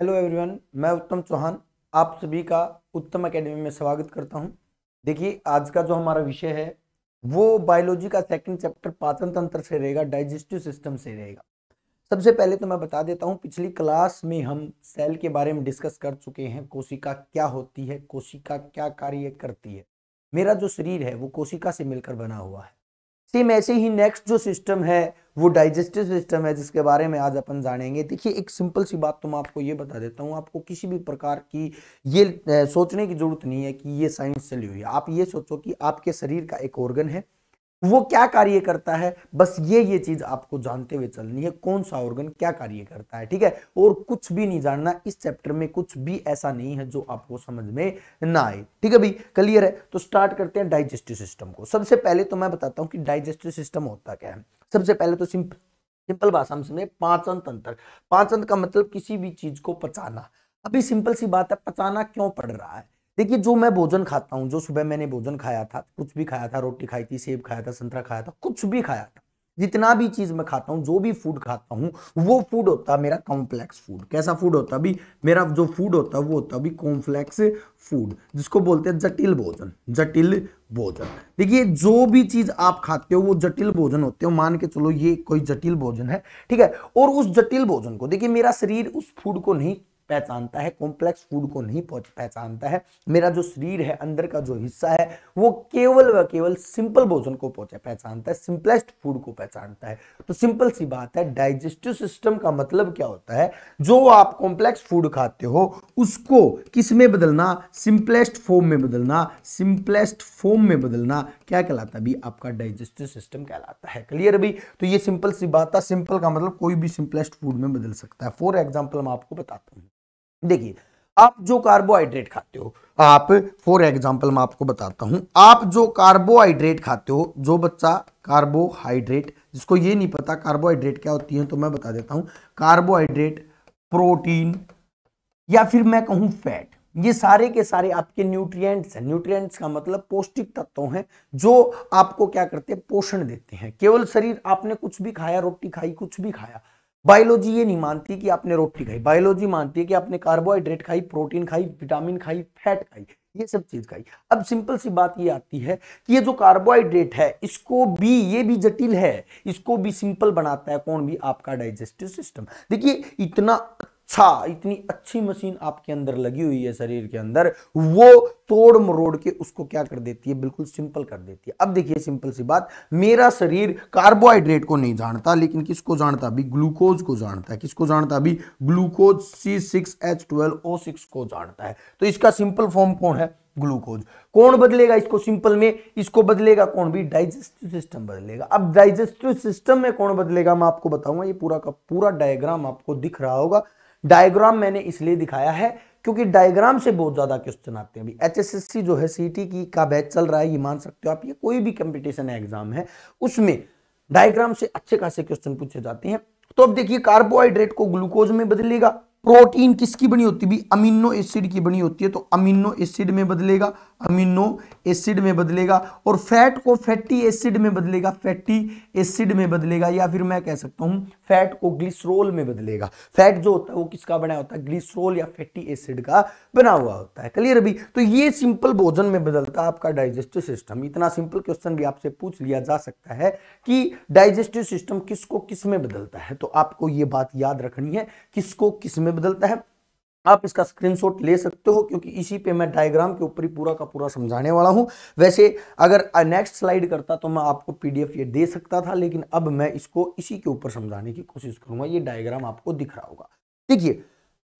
hello everyone मैं उत्तम चौहान आप सभी का उत्तम एकेडमी में स्वागत करता हूं देखिए आज का जो हमारा विषय है वो बायोलॉजी का सेकंड चैप्टर पाचन तंत्र से रहेगा डाइजेस्टिव सिस्टम से रहेगा सबसे पहले तो मैं बता देता हूं पिछली क्लास में हम सेल के बारे में डिस्कस कर चुके हैं कोशिका क्या होती है कोशिका क्या कार्य करती है मेरा जो शरीर है वो कोशिका से मिलकर बना हुआ है सेम ऐसे ही नेक्स्ट जो सिस्टम है वो डाइजेस्टिव सिस्टम है जिसके बारे में आज अपन जानेंगे देखिए एक सिंपल सी बात तो मैं आपको ये बता देता हूँ आपको किसी भी प्रकार की ये सोचने की जरूरत नहीं है कि ये साइंस चली हुई है आप ये सोचो कि आपके शरीर का एक ऑर्गन है वो क्या कार्य करता है बस ये ये चीज आपको जानते हुए चलनी है कौन सा ऑर्गन क्या कार्य करता है ठीक है और कुछ भी नहीं जानना इस चैप्टर में कुछ भी ऐसा नहीं है जो आपको समझ में ना आए ठीक है भाई क्लियर है तो स्टार्ट करते हैं डाइजेस्टिव सिस्टम को सबसे पहले तो मैं बताता हूं कि डाइजेस्टिव सिस्टम होता क्या है सबसे पहले तो सिंपल सिंपल भाषा में समझे पाचन तंत्र पाचन का मतलब किसी भी चीज को पचाना अभी सिंपल सी बात है पचाना क्यों पड़ रहा है देखिए जो मैं भोजन खाता हूँ जो सुबह मैंने भोजन खाया था कुछ भी खाया था रोटी खाई थी सेब खाया था संतरा खाया था कुछ भी खाया था जितना भी चीज मैं खाता हूँ जो भी फूड खाता हूँ वो फूड होता है मेरा कॉम्प्लेक्स फूड कैसा फूड होता है मेरा जो फूड होता है वो होता है कॉम्प्लेक्स फूड जिसको बोलते हैं जटिल भोजन जटिल भोजन देखिए जो भी चीज आप खाते हो वो जटिल भोजन होते हो मान के चलो ये कोई जटिल भोजन है ठीक है और उस जटिल भोजन को देखिए मेरा शरीर उस फूड को नहीं पहचानता है कॉम्प्लेक्स फूड को नहीं पहचानता है मेरा जो शरीर है अंदर का जो हिस्सा है वो केवल व केवल सिंपल भोजन को पहचानता है सिंपलेस्ट फूड को पहचानता है तो सिंपल सी बात है डाइजेस्टिव सिस्टम का मतलब क्या होता है जो आप कॉम्प्लेक्स फूड खाते हो उसको किस में बदलना सिंपलेस्ट फॉर्म में बदलना सिंपलेस्ट फॉर्म में बदलना क्या कहलाता है आपका डाइजेस्टिव सिस्टम कहलाता है क्लियर अभी तो ये सिंपल सी बात है सिंपल का मतलब कोई भी सिंपलेस्ट फूड में बदल सकता है फॉर एग्जाम्पल मैं आपको बताता हूँ देखिए आप जो कार्बोहाइड्रेट खाते हो आप फॉर एग्जाम्पल मैं आपको बताता हूं आप जो कार्बोहाइड्रेट खाते हो जो बच्चा कार्बोहाइड्रेट जिसको ये नहीं पता कार्बोहाइड्रेट क्या होती है तो मैं बता देता हूं कार्बोहाइड्रेट प्रोटीन या फिर मैं कहूं फैट ये सारे के सारे आपके न्यूट्रिएंट्स हैं न्यूट्रिएंट्स का मतलब पौष्टिक तत्व हैं जो आपको क्या करते हैं पोषण देते हैं केवल शरीर आपने कुछ भी खाया रोटी खाई कुछ भी खाया बायोलॉजी ये नहीं मानती कि आपने रोटी खाई बायोलॉजी मानती है कि आपने कार्बोहाइड्रेट खाई प्रोटीन खाई विटामिन खाई फैट खाई ये सब चीज खाई अब सिंपल सी बात ये आती है कि ये जो कार्बोहाइड्रेट है इसको भी ये भी जटिल है इसको भी सिंपल बनाता है कौन भी आपका डाइजेस्टिव सिस्टम देखिए इतना अच्छा इतनी अच्छी मशीन आपके अंदर लगी हुई है शरीर के अंदर वो तोड़ मरोड़ के उसको क्या कर देती है बिल्कुल सिंपल कर देती है अब देखिए सिंपल सी बात मेरा शरीर कार्बोहाइड्रेट को नहीं जानता लेकिन किसको जानता अभी ग्लूकोज को जानता है किसको जानता अभी glucose C six H twelve O six को जानता है तो इसका सिंपल फॉर्म कौन है ग्लूकोज कौन बदलेगा इसको सिंपल में इसको बदलेगा कौन भी डाइजेस्टिव सिस्टम बदलेगा अब डाइजेस्टिव सिस्टम में कौन बदलेगा मैं आपको बताऊंगा ये पूरा का पूरा डायग्राम आपको दिख रहा होगा डायग्राम मैंने इसलिए दिखाया है क्योंकि डायग्राम से बहुत ज़्यादा क्वेश्चन आते हैं अभी एचएसएससी जो है सीटी की का बैच चल रहा है ये मान सकते हो आप ये कोई भी कंपटीशन एग्जाम है उसमें डायग्राम से अच्छे खासे क्वेश्चन पूछे जाते हैं तो अब देखिए कार्बोहाइड्रेट को ग्लूकोज में बदलेगा प्रोटीन किसकी बनी होती है अमीनो एसिड की बनी होती है तो अमीनो एसिड में बदलेगा अमीनो एसिड में बदलेगा और फैट को फैटी एसिड में बदलेगा फैटी एसिड में बदलेगा या फिर मैं कह सकता हूँ फैट को ग्लिसरोल में बदलेगा फैट जो होता है वो किसका बना होता है ग्लिसरोल या फैटी एसिड का बना हुआ होता है क्लियर अभी तो ये सिंपल भोजन में बदलता है आपका डाइजेस्टिव सिस्टम इतना सिंपल क्वेश्चन भी आपसे पूछ लिया जा सकता है कि डाइजेस्टिव सिस्टम किसको किस में बदलता है तो आपको ये बात याद रखनी है किसको किस में बदलता है आप इसका स्क्रीनशॉट ले सकते हो क्योंकि इसी पे मैं डायग्राम के ऊपर ही पूरा का पूरा समझाने वाला हूं वैसे अगर नेक्स्ट स्लाइड करता तो मैं आपको पीडीएफ ये दे सकता था लेकिन अब मैं इसको इसी के ऊपर समझाने की कोशिश करूंगा ये डायग्राम आपको दिख रहा होगा देखिए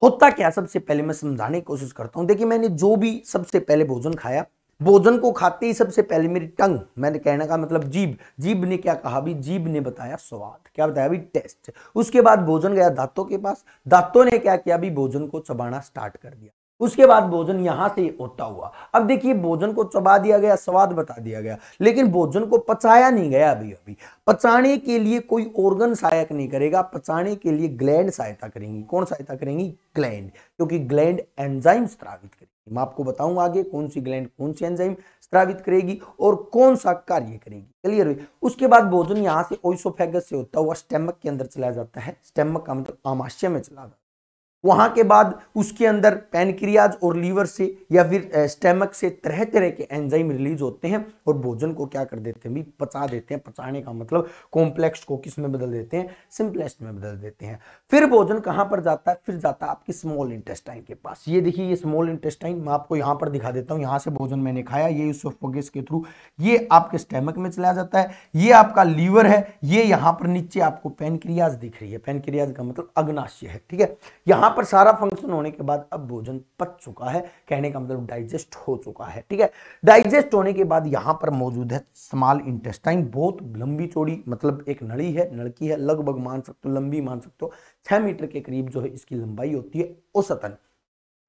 होता क्या सबसे पहले मैं समझाने की कोशिश करता हूँ देखिए मैंने जो भी सबसे पहले भोजन खाया भोजन को खाते ही सबसे पहले मेरी टंग मैंने कहने का मतलब जीव जीव ने क्या कहा भी जीव ने बताया स्वाद क्या बताया भी टेस्ट उसके बाद भोजन गया दांतों के पास दांतों ने क्या किया भी भोजन को चबाना स्टार्ट कर दिया उसके बाद भोजन यहां से होता हुआ अब देखिए भोजन को चबा दिया गया स्वाद बता दिया गया लेकिन भोजन को पचाया नहीं गया अभी अभी पचाने के लिए कोई ऑर्गन सहायक नहीं करेगा पचाने के लिए ग्लैंड सहायता करेंगी कौन सहायता करेंगी ग्लैंड क्योंकि ग्लैंड एंजाइम स्त्रावित करेगी मैं आपको बताऊं आगे कौन सी ग्लैंड कौन सी एंजाइम स्त्रावित करेगी और कौन सा कार्य करेगी क्लियर उसके बाद भोजन यहाँ से ओइसोफेगस से होता हुआ स्टेमक के अंदर चला जाता है स्टेमक का मतलब आमाशय में चला जाता है वहाँ के बाद उसके अंदर पैनक्रियाज और लीवर से या फिर स्टेमक से तरह तरह के एंजाइम रिलीज होते हैं और भोजन को क्या कर देते हैं भी पचा देते हैं पचाने का मतलब कॉम्प्लेक्स को किस में बदल देते हैं सिंपलेस्ट में बदल देते हैं फिर भोजन कहाँ पर जाता है फिर जाता है आपके स्मॉल इंटेस्टाइन के पास ये देखिए ये स्मॉल इंटेस्टाइन मैं आपको यहाँ पर दिखा देता हूँ यहाँ से भोजन मैंने खाया ये यूसोफोगस के थ्रू ये आपके स्टेमक में चला जाता है ये आपका लीवर है ये यहाँ पर नीचे आपको पेनक्रियाज दिख रही है पेनक्रियाज का मतलब अग्नाशय है ठीक है यहाँ पर सारा फंक्शन होने के बाद अब भोजन पच चुका है कहने का मतलब डाइजेस्ट हो चुका है ठीक है डाइजेस्ट होने के बाद यहां पर मौजूद है स्मॉल इंटेस्टाइन बहुत लंबी चौड़ी मतलब एक नड़ी है नड़की है लगभग मान सकते हो लंबी मान सकते हो छह मीटर के करीब जो है इसकी लंबाई होती है औसतन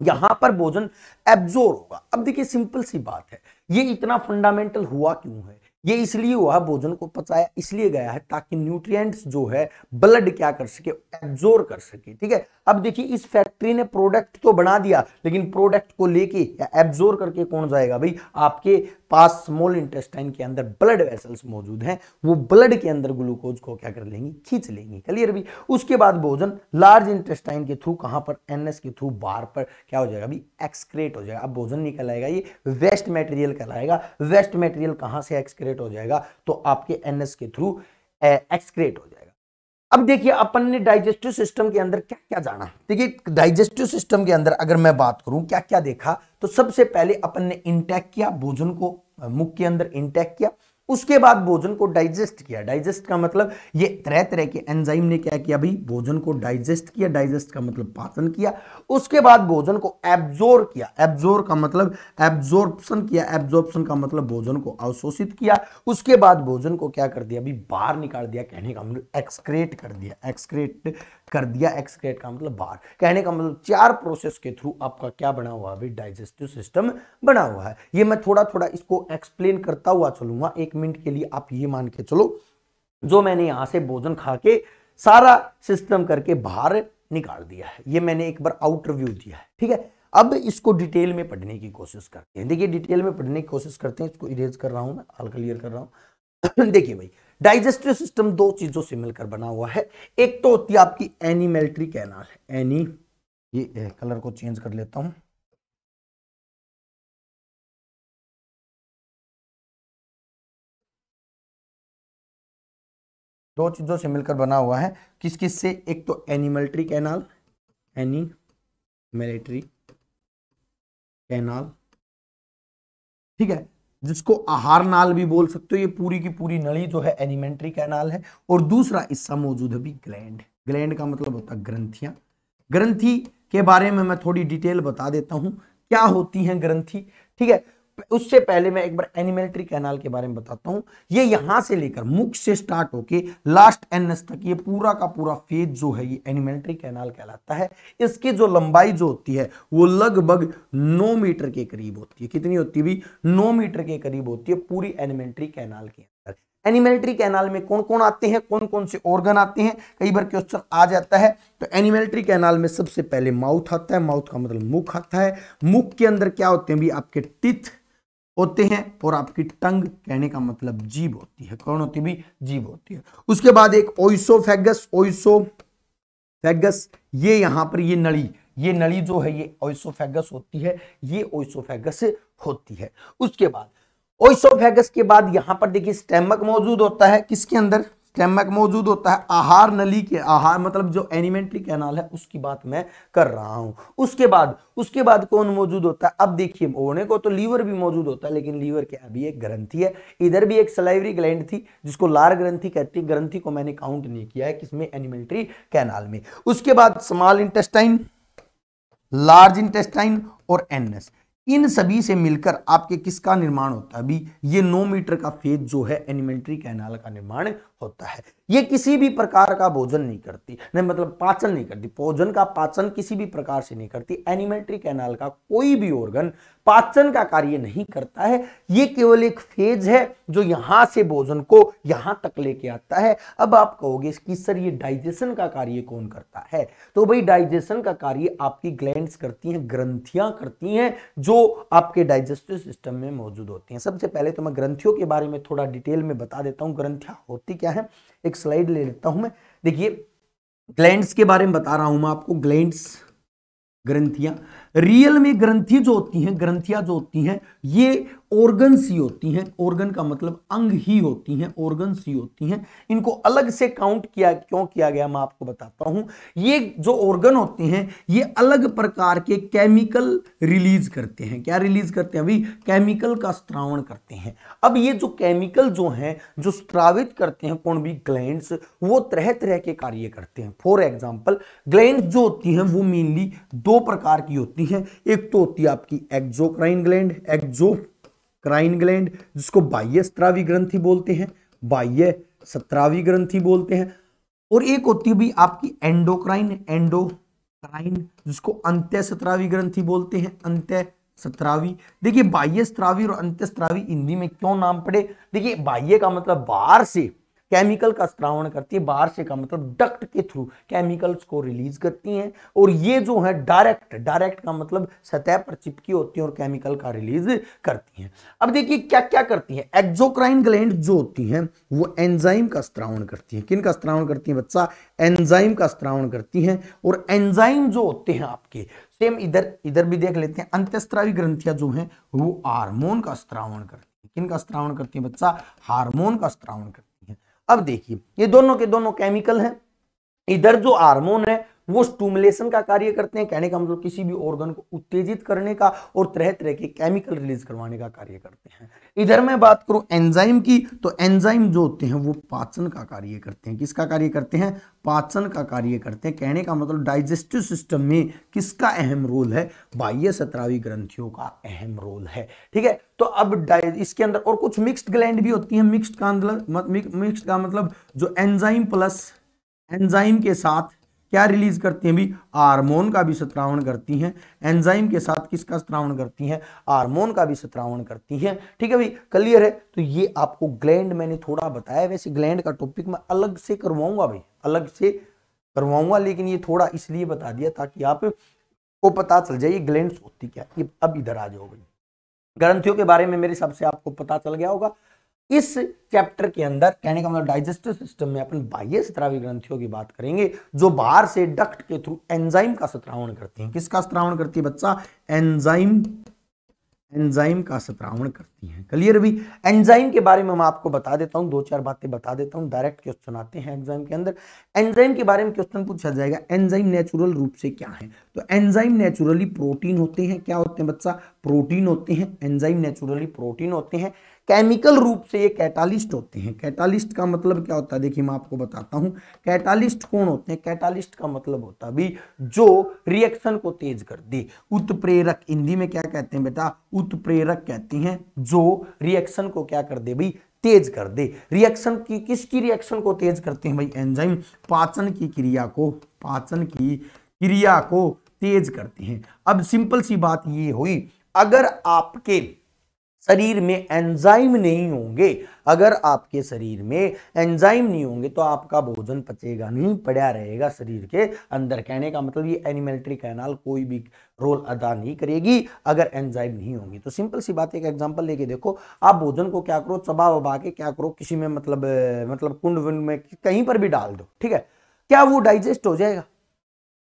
यहां पर भोजन एब्जोर होगा अब देखिए सिंपल सी बात है ये इतना फंडामेंटल हुआ क्यों है ये इसलिए हुआ भोजन को पचाया इसलिए गया है ताकि न्यूट्रिएंट्स जो है ब्लड क्या कर सके एब्जोर कर सके ठीक है अब देखिए इस फैक्ट्री ने प्रोडक्ट तो बना दिया लेकिन प्रोडक्ट को लेके एब्जोर करके कौन जाएगा भाई आपके पास स्मॉल इंटेस्टाइन के अंदर ब्लड वेसल्स मौजूद हैं वो ब्लड के अंदर ग्लूकोज को क्या कर लेंगी खींच लेंगी क्लियर भी उसके बाद भोजन लार्ज इंटेस्टाइन के थ्रू कहाँ पर एनएस के थ्रू बार पर क्या हो जाएगा भाई एक्सक्रेट हो जाएगा अब भोजन निकल आएगा ये वेस्ट मेटेरियल कहलाएगा वेस्ट मेटेरियल कहाँ से एक्सक्रेट एक्सक्रेट हो जाएगा तो आपके एन के थ्रू एक्सक्रेट हो जाएगा अब देखिए अपन ने डाइजेस्टिव सिस्टम के अंदर क्या क्या जाना देखिए डाइजेस्टिव सिस्टम के अंदर अगर मैं बात करूं क्या क्या देखा तो सबसे पहले अपन ने इंटैक किया भोजन को मुख के अंदर इंटैक किया उसके बाद भोजन को डाइजेस्ट किया डाइजेस्ट का मतलब ये तरह तरह के एंजाइम ने क्या किया भाई भोजन को डाइजेस्ट किया डाइजेस्ट का मतलब पाचन किया उसके बाद भोजन को एब्जोर किया एब्जोर का मतलब एब्जोर्प्शन किया एब्जोर्प्शन का मतलब भोजन को अवशोषित किया उसके बाद भोजन को क्या कर दिया अभी बाहर निकाल दिया कहने का मतलब एक्सक्रेट कर दिया एक्सक्रेट कर दिया एक्सक्रेट का मतलब बाहर कहने का मतलब चार प्रोसेस के थ्रू आपका क्या बना हुआ है डाइजेस्टिव सिस्टम बना हुआ है ये मैं थोड़ा थोड़ा इसको एक्सप्लेन करता हुआ चलूंगा एक मिनट के लिए आप ये मान के चलो जो मैंने यहां से भोजन खा के सारा सिस्टम करके बाहर निकाल दिया है ये मैंने एक बार आउटर व्यू दिया है ठीक है अब इसको डिटेल में पढ़ने की कोशिश करते हैं देखिए डिटेल में पढ़ने की कोशिश करते हैं इसको इरेज कर रहा हूं मैं ऑल क्लियर कर रहा हूं देखिए भाई डाइजेस्टिव सिस्टम दो चीजों से मिलकर बना हुआ है एक तो होती है आपकी एनिमेल्ट्री कैनाल एनी ये कलर को चेंज कर लेता हूं दो चीजों से मिलकर बना हुआ है किस किस से एक तो alimentary canal alimentary canal ठीक है जिसको आहार नाल भी बोल सकते हो ये पूरी की पूरी नली जो है एनिमेंट्री कैनाल है और दूसरा हिस्सा मौजूद है भी ग्लैंड ग्लैंड का मतलब होता है ग्रंथियां ग्रंथी के बारे में मैं थोड़ी डिटेल बता देता हूं क्या होती हैं ग्रंथी ठीक है उससे पहले मैं एक बार एनिमल ट्री कैनाल के बारे में बताता हूं ये यहां से लेकर मुख से स्टार्ट होके लास्ट एनएस तक ये पूरा का पूरा फेज जो है ये एनिमल ट्री कैनाल कहलाता है इसकी जो लंबाई जो होती है वो लगभग नौ मीटर के करीब होती है कितनी होती है भी नौ मीटर के करीब होती है पूरी एनिमल ट्री कैनाल के अंदर एनिमेल्ट्री कैनाल में कौन कौन आते हैं कौन कौन से ऑर्गन आते हैं कई बार क्वेश्चन आ जाता है तो एनिमेल्ट्री कैनाल में सबसे पहले माउथ आता है माउथ का मतलब मुख आता है मुख के अंदर क्या होते हैं भी आपके टिथ होते हैं और आपकी टंग कहने का मतलब जीव होती है कौन होती भी जीव होती है उसके बाद एक ओइसोफेगस ओइसोफेगस ये यहां पर ये नली ये नली जो है ये ओइसोफेगस होती है ये ओइसोफेगस होती है उसके बाद ओइसोफेगस के बाद यहां पर देखिए स्टेमक मौजूद होता है किसके अंदर स्टेमक मौजूद होता है आहार नली के आहार मतलब जो एनिमेंट्री कैनाल है उसकी बात मैं कर रहा हूं उसके बाद उसके बाद कौन मौजूद होता है अब देखिए ओढ़ने को तो लीवर भी मौजूद होता है लेकिन लीवर के अभी एक ग्रंथी है इधर भी एक सलाइवरी ग्लैंड थी जिसको लार ग्रंथी कहती है ग्रंथी को मैंने काउंट नहीं किया है किसमें एनिमेंट्री कैनाल में उसके बाद स्मॉल इंटेस्टाइन लार्ज इंटेस्टाइन और एनएस इन सभी से मिलकर आपके किसका निर्माण होता है अभी ये नौ मीटर का फेज जो है एनिमेंट्री कैनाल का निर्माण होता है ये किसी भी प्रकार का भोजन नहीं करती नहीं मतलब पाचन नहीं करती भोजन का पाचन किसी भी प्रकार से नहीं करती एनिमेंट्री कैनाल का कोई भी ऑर्गन पाचन का कार्य नहीं करता है ये केवल एक फेज है जो यहां से भोजन को यहां तक लेके आता है अब आप कहोगे कि सर ये डाइजेशन का कार्य कौन करता है तो भाई डाइजेशन का कार्य आपकी ग्लैंड्स करती हैं ग्रंथियां करती हैं जो आपके डाइजेस्टिव सिस्टम में मौजूद होती हैं सबसे पहले तो मैं ग्रंथियों के बारे में थोड़ा डिटेल में बता देता हूँ ग्रंथियां होती क्या है एक स्लाइड ले लेता हूँ मैं देखिए ग्लैंड के बारे में बता रहा हूँ मैं आपको ग्लैंड ग्रंथियां रियल में ग्रंथी जो होती हैं ग्रंथियां जो होती हैं ये ऑर्गन्स ही होती हैं ऑर्गन का मतलब अंग ही होती हैं ऑर्गन्स ही होती हैं इनको अलग से काउंट किया क्यों किया गया मैं आपको बताता हूं ये जो ऑर्गन होते हैं ये अलग प्रकार के केमिकल रिलीज करते हैं क्या रिलीज करते हैं अभी केमिकल का स्त्रावण करते हैं अब ये जो केमिकल जो हैं जो स्त्रावित करते हैं कौन भी ग्लैंड वो तरह तरह के कार्य करते हैं फॉर एग्जाम्पल ग्लैंड जो होती हैं वो मेनली दो प्रकार की होती हैं एक तो होती है आपकी exocrine gland exocrine gland जिसको बाह्य स्त्रावी ग्रंथि बोलते हैं बाह्य सत्रावी ग्रंथि बोलते हैं और एक होती है भी आपकी एंडोक्राइन एंडोक्राइन जिसको अंत्य सत्रावी ग्रंथि बोलते हैं अंत्य सत्रावी देखिए बाह्य स्त्रावी और अंत्य स्त्रावी हिंदी में क्यों नाम पड़े देखिए बाह्य का मतलब बाहर से केमिकल का स्त्रावण करती है बाहर से का मतलब डक्ट के थ्रू केमिकल्स को रिलीज करती हैं और ये जो है डायरेक्ट डायरेक्ट का मतलब सतह पर चिपकी होती है और केमिकल का रिलीज करती हैं अब देखिए क्या क्या करती हैं एक्जोक्राइन ग्लैंड जो होती हैं वो एंजाइम का स्त्रावण करती हैं किन का स्त्रावण करती हैं बच्चा एंजाइम का स्त्रावण करती हैं और एंजाइम जो होते हैं आपके सेम इधर इधर भी देख लेते हैं अंत्यस्त्रावी ग्रंथियां जो हैं वो हार्मोन का स्त्रावण करती हैं किन का स्त्रावण करती है बच्चा हार्मोन का स्त्रावण करती है अब देखिए ये दोनों के दोनों केमिकल हैं इधर जो हार्मोन है वो स्टूमुलेशन का कार्य करते हैं कहने का मतलब किसी भी ऑर्गन को उत्तेजित करने का और तरह तरह के केमिकल रिलीज करवाने का कार्य करते हैं इधर मैं बात करूं एंजाइम की तो एंजाइम जो होते हैं वो पाचन का कार्य करते हैं किसका कार्य करते हैं पाचन का कार्य करते हैं कहने का मतलब डाइजेस्टिव सिस्टम में किसका अहम रोल है बाह्य सत्रावी ग्रंथियों का अहम रोल है ठीक है तो अब इसके अंदर और कुछ मिक्स्ड ग्लैंड भी होती है मिक्स्ड का मतलब मिक्स्ड का मतलब जो एंजाइम प्लस एंजाइम के साथ क्या रिलीज करती हैं भी हार्मोन का भी सत्रावण करती हैं एंजाइम के साथ किसका सत्रावण करती हैं हार्मोन का भी सत्रावण करती हैं ठीक है भाई क्लियर है तो ये आपको ग्लैंड मैंने थोड़ा बताया वैसे ग्लैंड का टॉपिक मैं अलग से करवाऊंगा भाई अलग से करवाऊंगा लेकिन ये थोड़ा इसलिए बता दिया ताकि आप को पता चल जाए ये ग्लैंड होती क्या ये अब इधर आ जाओ भाई ग्रंथियों के बारे में मेरे हिसाब से आपको पता चल गया होगा इस चैप्टर के अंदर कहने का मतलब डाइजेस्टिव सिस्टम में अपन बाह्य स्त्रावी ग्रंथियों की बात करेंगे जो बाहर से डक्ट के थ्रू एंजाइम का सत्रावण करती हैं किसका सत्रावण करती है बच्चा एंजाइम एंजाइम का सत्रावण करती हैं क्लियर भी एंजाइम के बारे में मैं आपको बता देता हूँ दो चार बातें बता देता हूँ डायरेक्ट क्वेश्चन आते हैं एंजाइम के अंदर एंजाइम के बारे में क्वेश्चन पूछा जाएगा एंजाइम नेचुरल रूप से क्या है तो एंजाइम नेचुरली प्रोटीन होते हैं क्या होते हैं बच्चा प्रोटीन होते हैं एंजाइम नेचुरली प्रोटीन होते हैं केमिकल रूप से ये कैटालिस्ट होते हैं कैटालिस्ट का मतलब क्या होता है देखिए मैं आपको बताता हूँ कैटालिस्ट कौन होते हैं कैटालिस्ट का मतलब होता भी जो रिएक्शन को तेज कर दे उत्प्रेरक हिंदी में क्या कहते हैं बेटा उत्प्रेरक कहते हैं जो रिएक्शन को क्या कर दे भाई तेज कर दे रिएक्शन की किसकी रिएक्शन को तेज करते हैं भाई एंजाइम पाचन की क्रिया को पाचन की क्रिया को तेज करते हैं अब सिंपल सी बात ये हुई अगर आपके शरीर में एंजाइम नहीं होंगे अगर आपके शरीर में एंजाइम नहीं होंगे तो आपका भोजन पचेगा नहीं पड़ा रहेगा शरीर के अंदर कहने का मतलब ये एनिमेल्ट्री कैनाल कोई भी रोल अदा नहीं करेगी अगर एंजाइम नहीं होंगी तो सिंपल सी बात एक एग्जांपल लेके देखो आप भोजन को क्या करो चबा वबा के क्या करो किसी में मतलब मतलब कुंड वुंड में कहीं पर भी डाल दो ठीक है क्या वो डाइजेस्ट हो जाएगा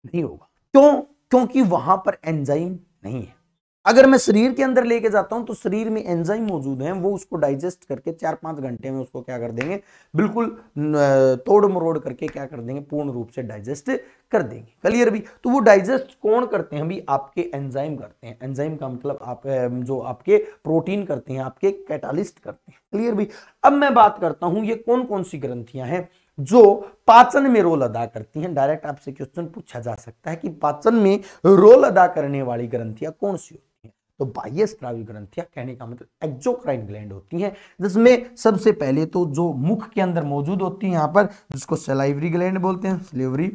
नहीं होगा क्यों क्योंकि वहां पर एंजाइम नहीं है अगर मैं शरीर के अंदर लेके जाता हूं तो शरीर में एंजाइम मौजूद हैं वो उसको डाइजेस्ट करके चार पांच घंटे में उसको क्या कर देंगे बिल्कुल तोड़ मरोड़ करके क्या कर देंगे पूर्ण रूप से डाइजेस्ट कर देंगे क्लियर भी तो वो डाइजेस्ट कौन करते हैं भी आपके एंजाइम करते हैं एंजाइम का मतलब आप जो आपके प्रोटीन करते हैं आपके कैटालिस्ट करते हैं क्लियर भी अब मैं बात करता हूं ये कौन कौन सी ग्रंथियां हैं जो पाचन में रोल अदा करती हैं डायरेक्ट आपसे क्वेश्चन पूछा जा सकता है कि पाचन में रोल अदा करने वाली ग्रंथियां कौन सी होती तो बाह्य स्त्रावी ग्रंथियां कहने का मतलब एक्जोक्राइन ग्लैंड होती हैं जिसमें सबसे पहले तो जो मुख के अंदर मौजूद होती है यहाँ पर जिसको सेलाइवरी ग्लैंड बोलते हैं सिलेवरी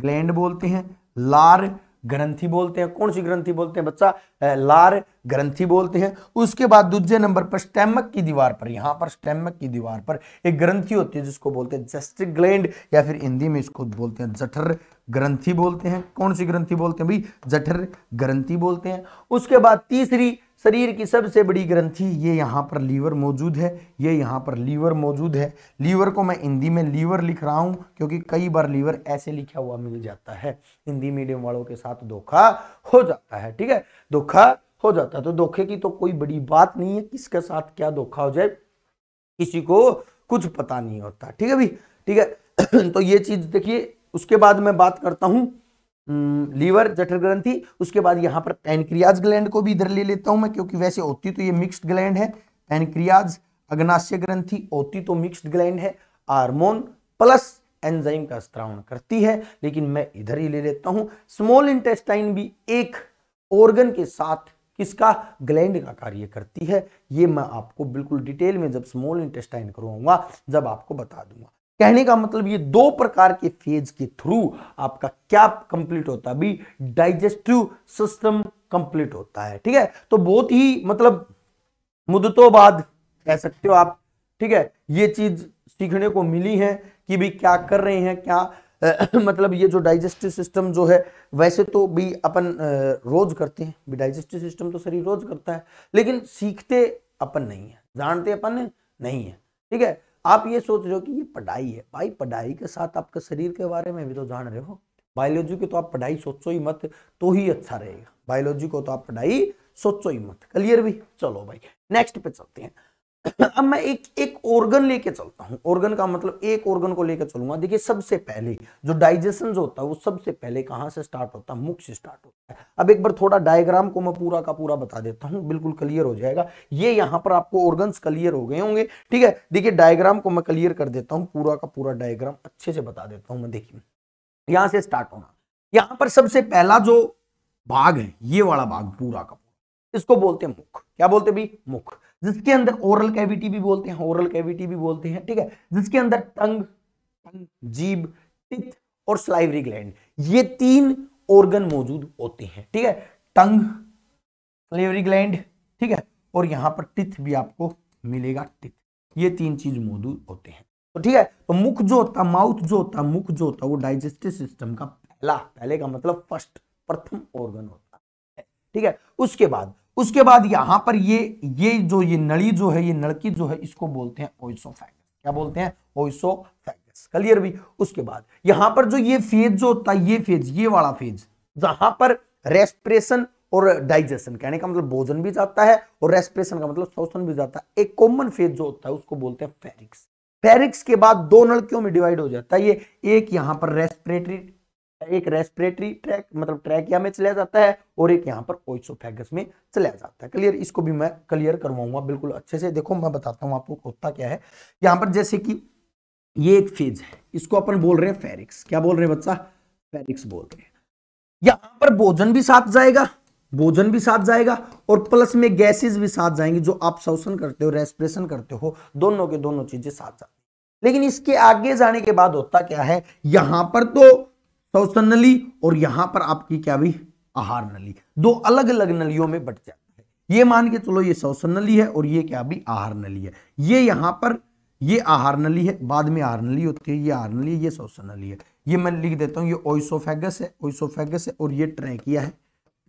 ग्लैंड बोलते हैं लार ग्रंथि बोलते हैं कौन सी ग्रंथि बोलते हैं बच्चा लार ग्रंथि बोलते हैं उसके बाद दूसरे नंबर पर स्टेमक की दीवार पर यहाँ पर स्टेमक की दीवार पर एक ग्रंथि होती है जिसको बोलते हैं जस्टिक ग्लैंड या फिर हिंदी में इसको बोलते हैं जठर ग्रंथि बोलते हैं कौन सी ग्रंथि बोलते हैं भाई जठर ग्रंथि बोलते हैं उसके बाद तीसरी शरीर की सबसे बड़ी ग्रंथि ये यहाँ पर लीवर मौजूद है ये यहाँ पर लीवर मौजूद है लीवर को मैं हिंदी में लीवर लिख रहा हूँ क्योंकि कई बार लीवर ऐसे लिखा हुआ मिल जाता है हिंदी मीडियम वालों के साथ धोखा हो जाता है ठीक है धोखा हो जाता है तो धोखे की तो कोई बड़ी बात नहीं है किसके साथ क्या धोखा हो जाए किसी को कुछ पता नहीं होता ठीक है भाई ठीक है तो ये चीज़ देखिए उसके बाद मैं बात करता हूँ हम्म, लीवर जठर ग्रंथि उसके बाद यहाँ पर पैनक्रियाज ग्लैंड को भी इधर ले लेता हूं मैं क्योंकि वैसे होती तो ये मिक्स्ड ग्लैंड है पैनक्रियाज अग्नाशय ग्रंथि होती तो मिक्स्ड ग्लैंड है हार्मोन प्लस एंजाइम का स्त्रावण करती है लेकिन मैं इधर ही ले लेता हूँ स्मॉल इंटेस्टाइन भी एक ऑर्गन के साथ किसका ग्लैंड का कार्य करती है ये मैं आपको बिल्कुल डिटेल में जब स्मॉल इंटेस्टाइन करवाऊंगा जब आपको बता दूंगा कहने का मतलब ये दो प्रकार के फेज के थ्रू आपका क्या कंप्लीट होता है डाइजेस्टिव सिस्टम कंप्लीट होता है ठीक है तो बहुत ही मतलब मुद्दतों बाद कह सकते हो आप ठीक है ये चीज सीखने को मिली है कि भी क्या कर रहे हैं क्या आ, मतलब ये जो डाइजेस्टिव सिस्टम जो है वैसे तो भी अपन रोज करते हैं भी डाइजेस्टिव सिस्टम तो शरीर रोज करता है लेकिन सीखते अपन नहीं है जानते अपन नहीं है ठीक है आप ये सोच रहे हो कि ये पढ़ाई है भाई पढ़ाई के साथ आपके शरीर के बारे में भी तो जान रहे हो बायोलॉजी को तो आप पढ़ाई सोचो ही मत तो ही अच्छा रहेगा बायोलॉजी को तो आप पढ़ाई सोचो ही मत क्लियर भी चलो भाई नेक्स्ट पे चलते हैं अब मैं एक एक ऑर्गन लेके चलता हूँ ऑर्गन का मतलब एक ऑर्गन को लेकर चलूंगा देखिए सबसे पहले जो डाइजेशन होता है वो सबसे पहले कहाँ से स्टार्ट होता है मुख से स्टार्ट होता है अब एक बार थोड़ा डायग्राम को मैं पूरा का पूरा बता देता हूँ बिल्कुल क्लियर हो जाएगा ये यहाँ पर आपको ऑर्गन क्लियर हो गए होंगे ठीक है देखिए डायग्राम को मैं क्लियर कर देता हूँ पूरा का पूरा डायग्राम अच्छे से बता देता हूँ मैं देखिए यहाँ से स्टार्ट होना यहाँ पर सबसे पहला जो भाग है ये वाला भाग पूरा का पूरा इसको बोलते हैं मुख क्या बोलते भी मुख जिसके अंदर ओरल कैविटी भी बोलते हैं ओरल कैविटी भी बोलते हैं ठीक है जिसके अंदर टंग टंग जीभ टिथ और स्लाइवरी ग्लैंड ये तीन ऑर्गन मौजूद होते हैं ठीक है टंग स्लाइवरी ग्लैंड ठीक है और यहां पर टिथ भी आपको मिलेगा टिथ ये तीन चीज मौजूद होते हैं तो ठीक है तो मुख जो होता माउथ जो होता मुख जो होता वो डाइजेस्टिव सिस्टम का पहला पहले का मतलब फर्स्ट प्रथम ऑर्गन होता है ठीक है उसके बाद उसके बाद यहां पर ये ये जो ये नली जो है ये नड़की जो है इसको बोलते हैं ओइसोफैगस क्या बोलते हैं ओइसोफैगस क्लियर भी उसके बाद यहां पर जो ये फेज जो होता है ये फेज ये वाला फेज जहां पर रेस्पिरेशन और डाइजेशन कहने का मतलब भोजन भी जाता है और रेस्पिरेशन का मतलब शोषण भी जाता है एक कॉमन फेज जो होता है उसको बोलते हैं फेरिक्स फेरिक्स के बाद दो नलकियों में डिवाइड हो जाता है ये एक यहां पर रेस्पिरेटरी एक रेस्पिरेटरी ट्रैक मतलब ट्रैक या में चला जाता है और एक यहाँ पर ओइसोफेगस में चला जाता है क्लियर इसको भी मैं क्लियर करवाऊंगा बिल्कुल अच्छे से देखो मैं बताता हूँ आपको होता क्या है यहाँ पर जैसे कि ये एक फेज है इसको अपन बोल रहे हैं फेरिक्स क्या बोल रहे हैं बच्चा फेरिक्स बोल रहे हैं यहाँ पर भोजन भी साथ जाएगा भोजन भी साथ जाएगा और प्लस में गैसेस भी साथ जाएंगी जो आप शोषण करते हो रेस्पिरेशन करते हो दोनों के दोनों चीजें साथ जाती लेकिन इसके आगे जाने के बाद होता क्या है यहां पर तो शौच नली और यहां पर आपकी क्या भी आहार नली दो अलग अलग नलियों में बट जाता है ये मान के चलो ये सौसन नली है और ये क्या भी आहार नली है ये यहां पर ये आहार नली है बाद में आहार नली होती है ये आहार नली है ये शौच नली है ये मैं लिख देता हूँ ये ओइसोफेगस है ओइसोफेगस है और ये ट्रैकिया है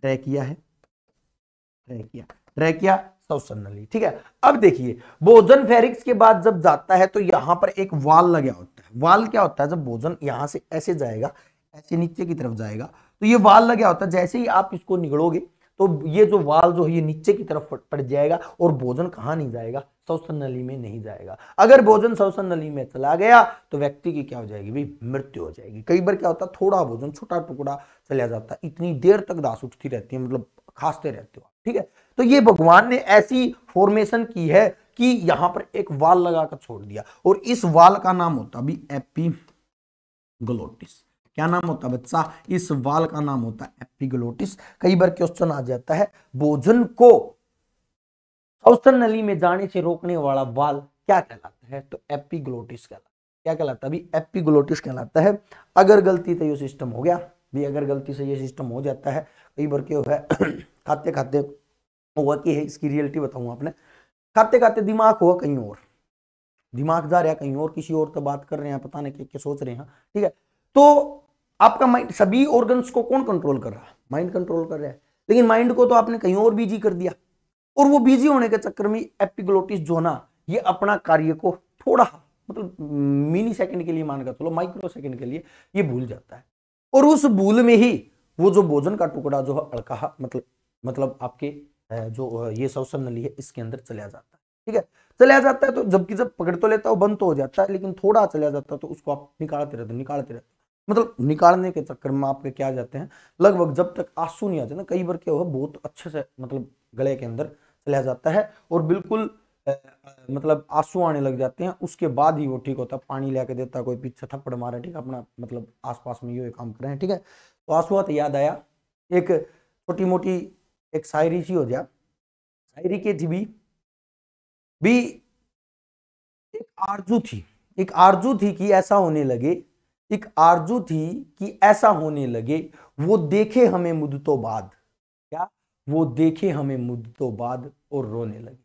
ट्रैकिया है ट्रैकिया ट्रैकिया सौसन नली ठीक है अब देखिए भोजन फेरिक्स के बाद जब जाता है तो यहां पर एक वाल लगा होता है वाल क्या होता है जब भोजन यहां से ऐसे जाएगा ऐसे नीचे की तरफ जाएगा तो ये वाल लगे होता है जैसे ही आप इसको निगड़ोगे तो ये जो वाल जो है ये नीचे की तरफ पड़ जाएगा और भोजन कहाँ नहीं जाएगा शवसन नली में नहीं जाएगा अगर भोजन शवसन नली में चला गया तो व्यक्ति की क्या हो जाएगी भाई मृत्यु हो जाएगी कई बार क्या होता है थोड़ा भोजन छोटा टुकड़ा चला जाता है इतनी देर तक दास उठती रहती है मतलब खासते रहते हो ठीक है तो ये भगवान ने ऐसी फॉर्मेशन की है कि यहाँ पर एक वाल लगाकर छोड़ दिया और इस वाल का नाम होता भी एपी ग्लोटिस क्या नाम होता है बच्चा इस वाल का नाम होता है एपिगलोटिस कई बार क्वेश्चन आ जाता है भोजन को अवसर नली में जाने से रोकने वाला वाल क्या कहलाता है तो एपिग्लोटिस कहलाता है क्या कहलाता है अभी एपिग्लोटिस कहलाता है अगर गलती से ये सिस्टम हो गया भी अगर गलती से ये सिस्टम हो जाता है कई बार क्यों है खाते खाते हुआ कि है इसकी रियलिटी बताऊंगा आपने खाते खाते दिमाग हुआ कहीं और दिमाग जा रहा है कहीं और किसी और तो बात कर रहे हैं पता नहीं क्या सोच रहे हैं ठीक है तो आपका माइंड सभी ऑर्गन्स को कौन कंट्रोल कर रहा है माइंड कंट्रोल कर रहा है लेकिन माइंड को तो आपने कहीं और बिजी कर दिया और वो बिजी होने के चक्कर में एपिग्लोटिस जोना ये अपना कार्य को थोड़ा मतलब मिनी सेकंड के लिए मान कर चलो माइक्रो सेकंड के लिए ये भूल जाता है और उस भूल में ही वो जो भोजन का टुकड़ा जो है अड़का मतलब मतलब आपके जो ये शवसन नली है इसके अंदर चला जाता है ठीक है चला जाता है तो जबकि जब पकड़ तो लेता है बंद तो हो जाता है लेकिन थोड़ा चला जाता है तो उसको आप निकालते रहते निकालते रहते मतलब निकालने के चक्कर में आपके क्या जाते हैं लगभग जब तक आंसू नहीं आते ना कई बार क्या हुआ बहुत अच्छे से मतलब गले के अंदर चला जाता है और बिल्कुल मतलब आंसू आने लग जाते हैं उसके बाद ही वो ठीक होता है पानी लेके देता कोई पीछे थप्पड़ मारे ठीक है अपना मतलब आसपास में ये काम कर रहे हैं ठीक है तो आंसू आते याद आया एक छोटी मोटी एक शायरी सी हो जाए शायरी के थी भी भी एक आरजू थी एक आरजू थी कि ऐसा होने लगे एक आरजू थी कि ऐसा होने लगे वो देखे हमें तो बाद क्या वो देखे हमें तो बाद और रोने लगे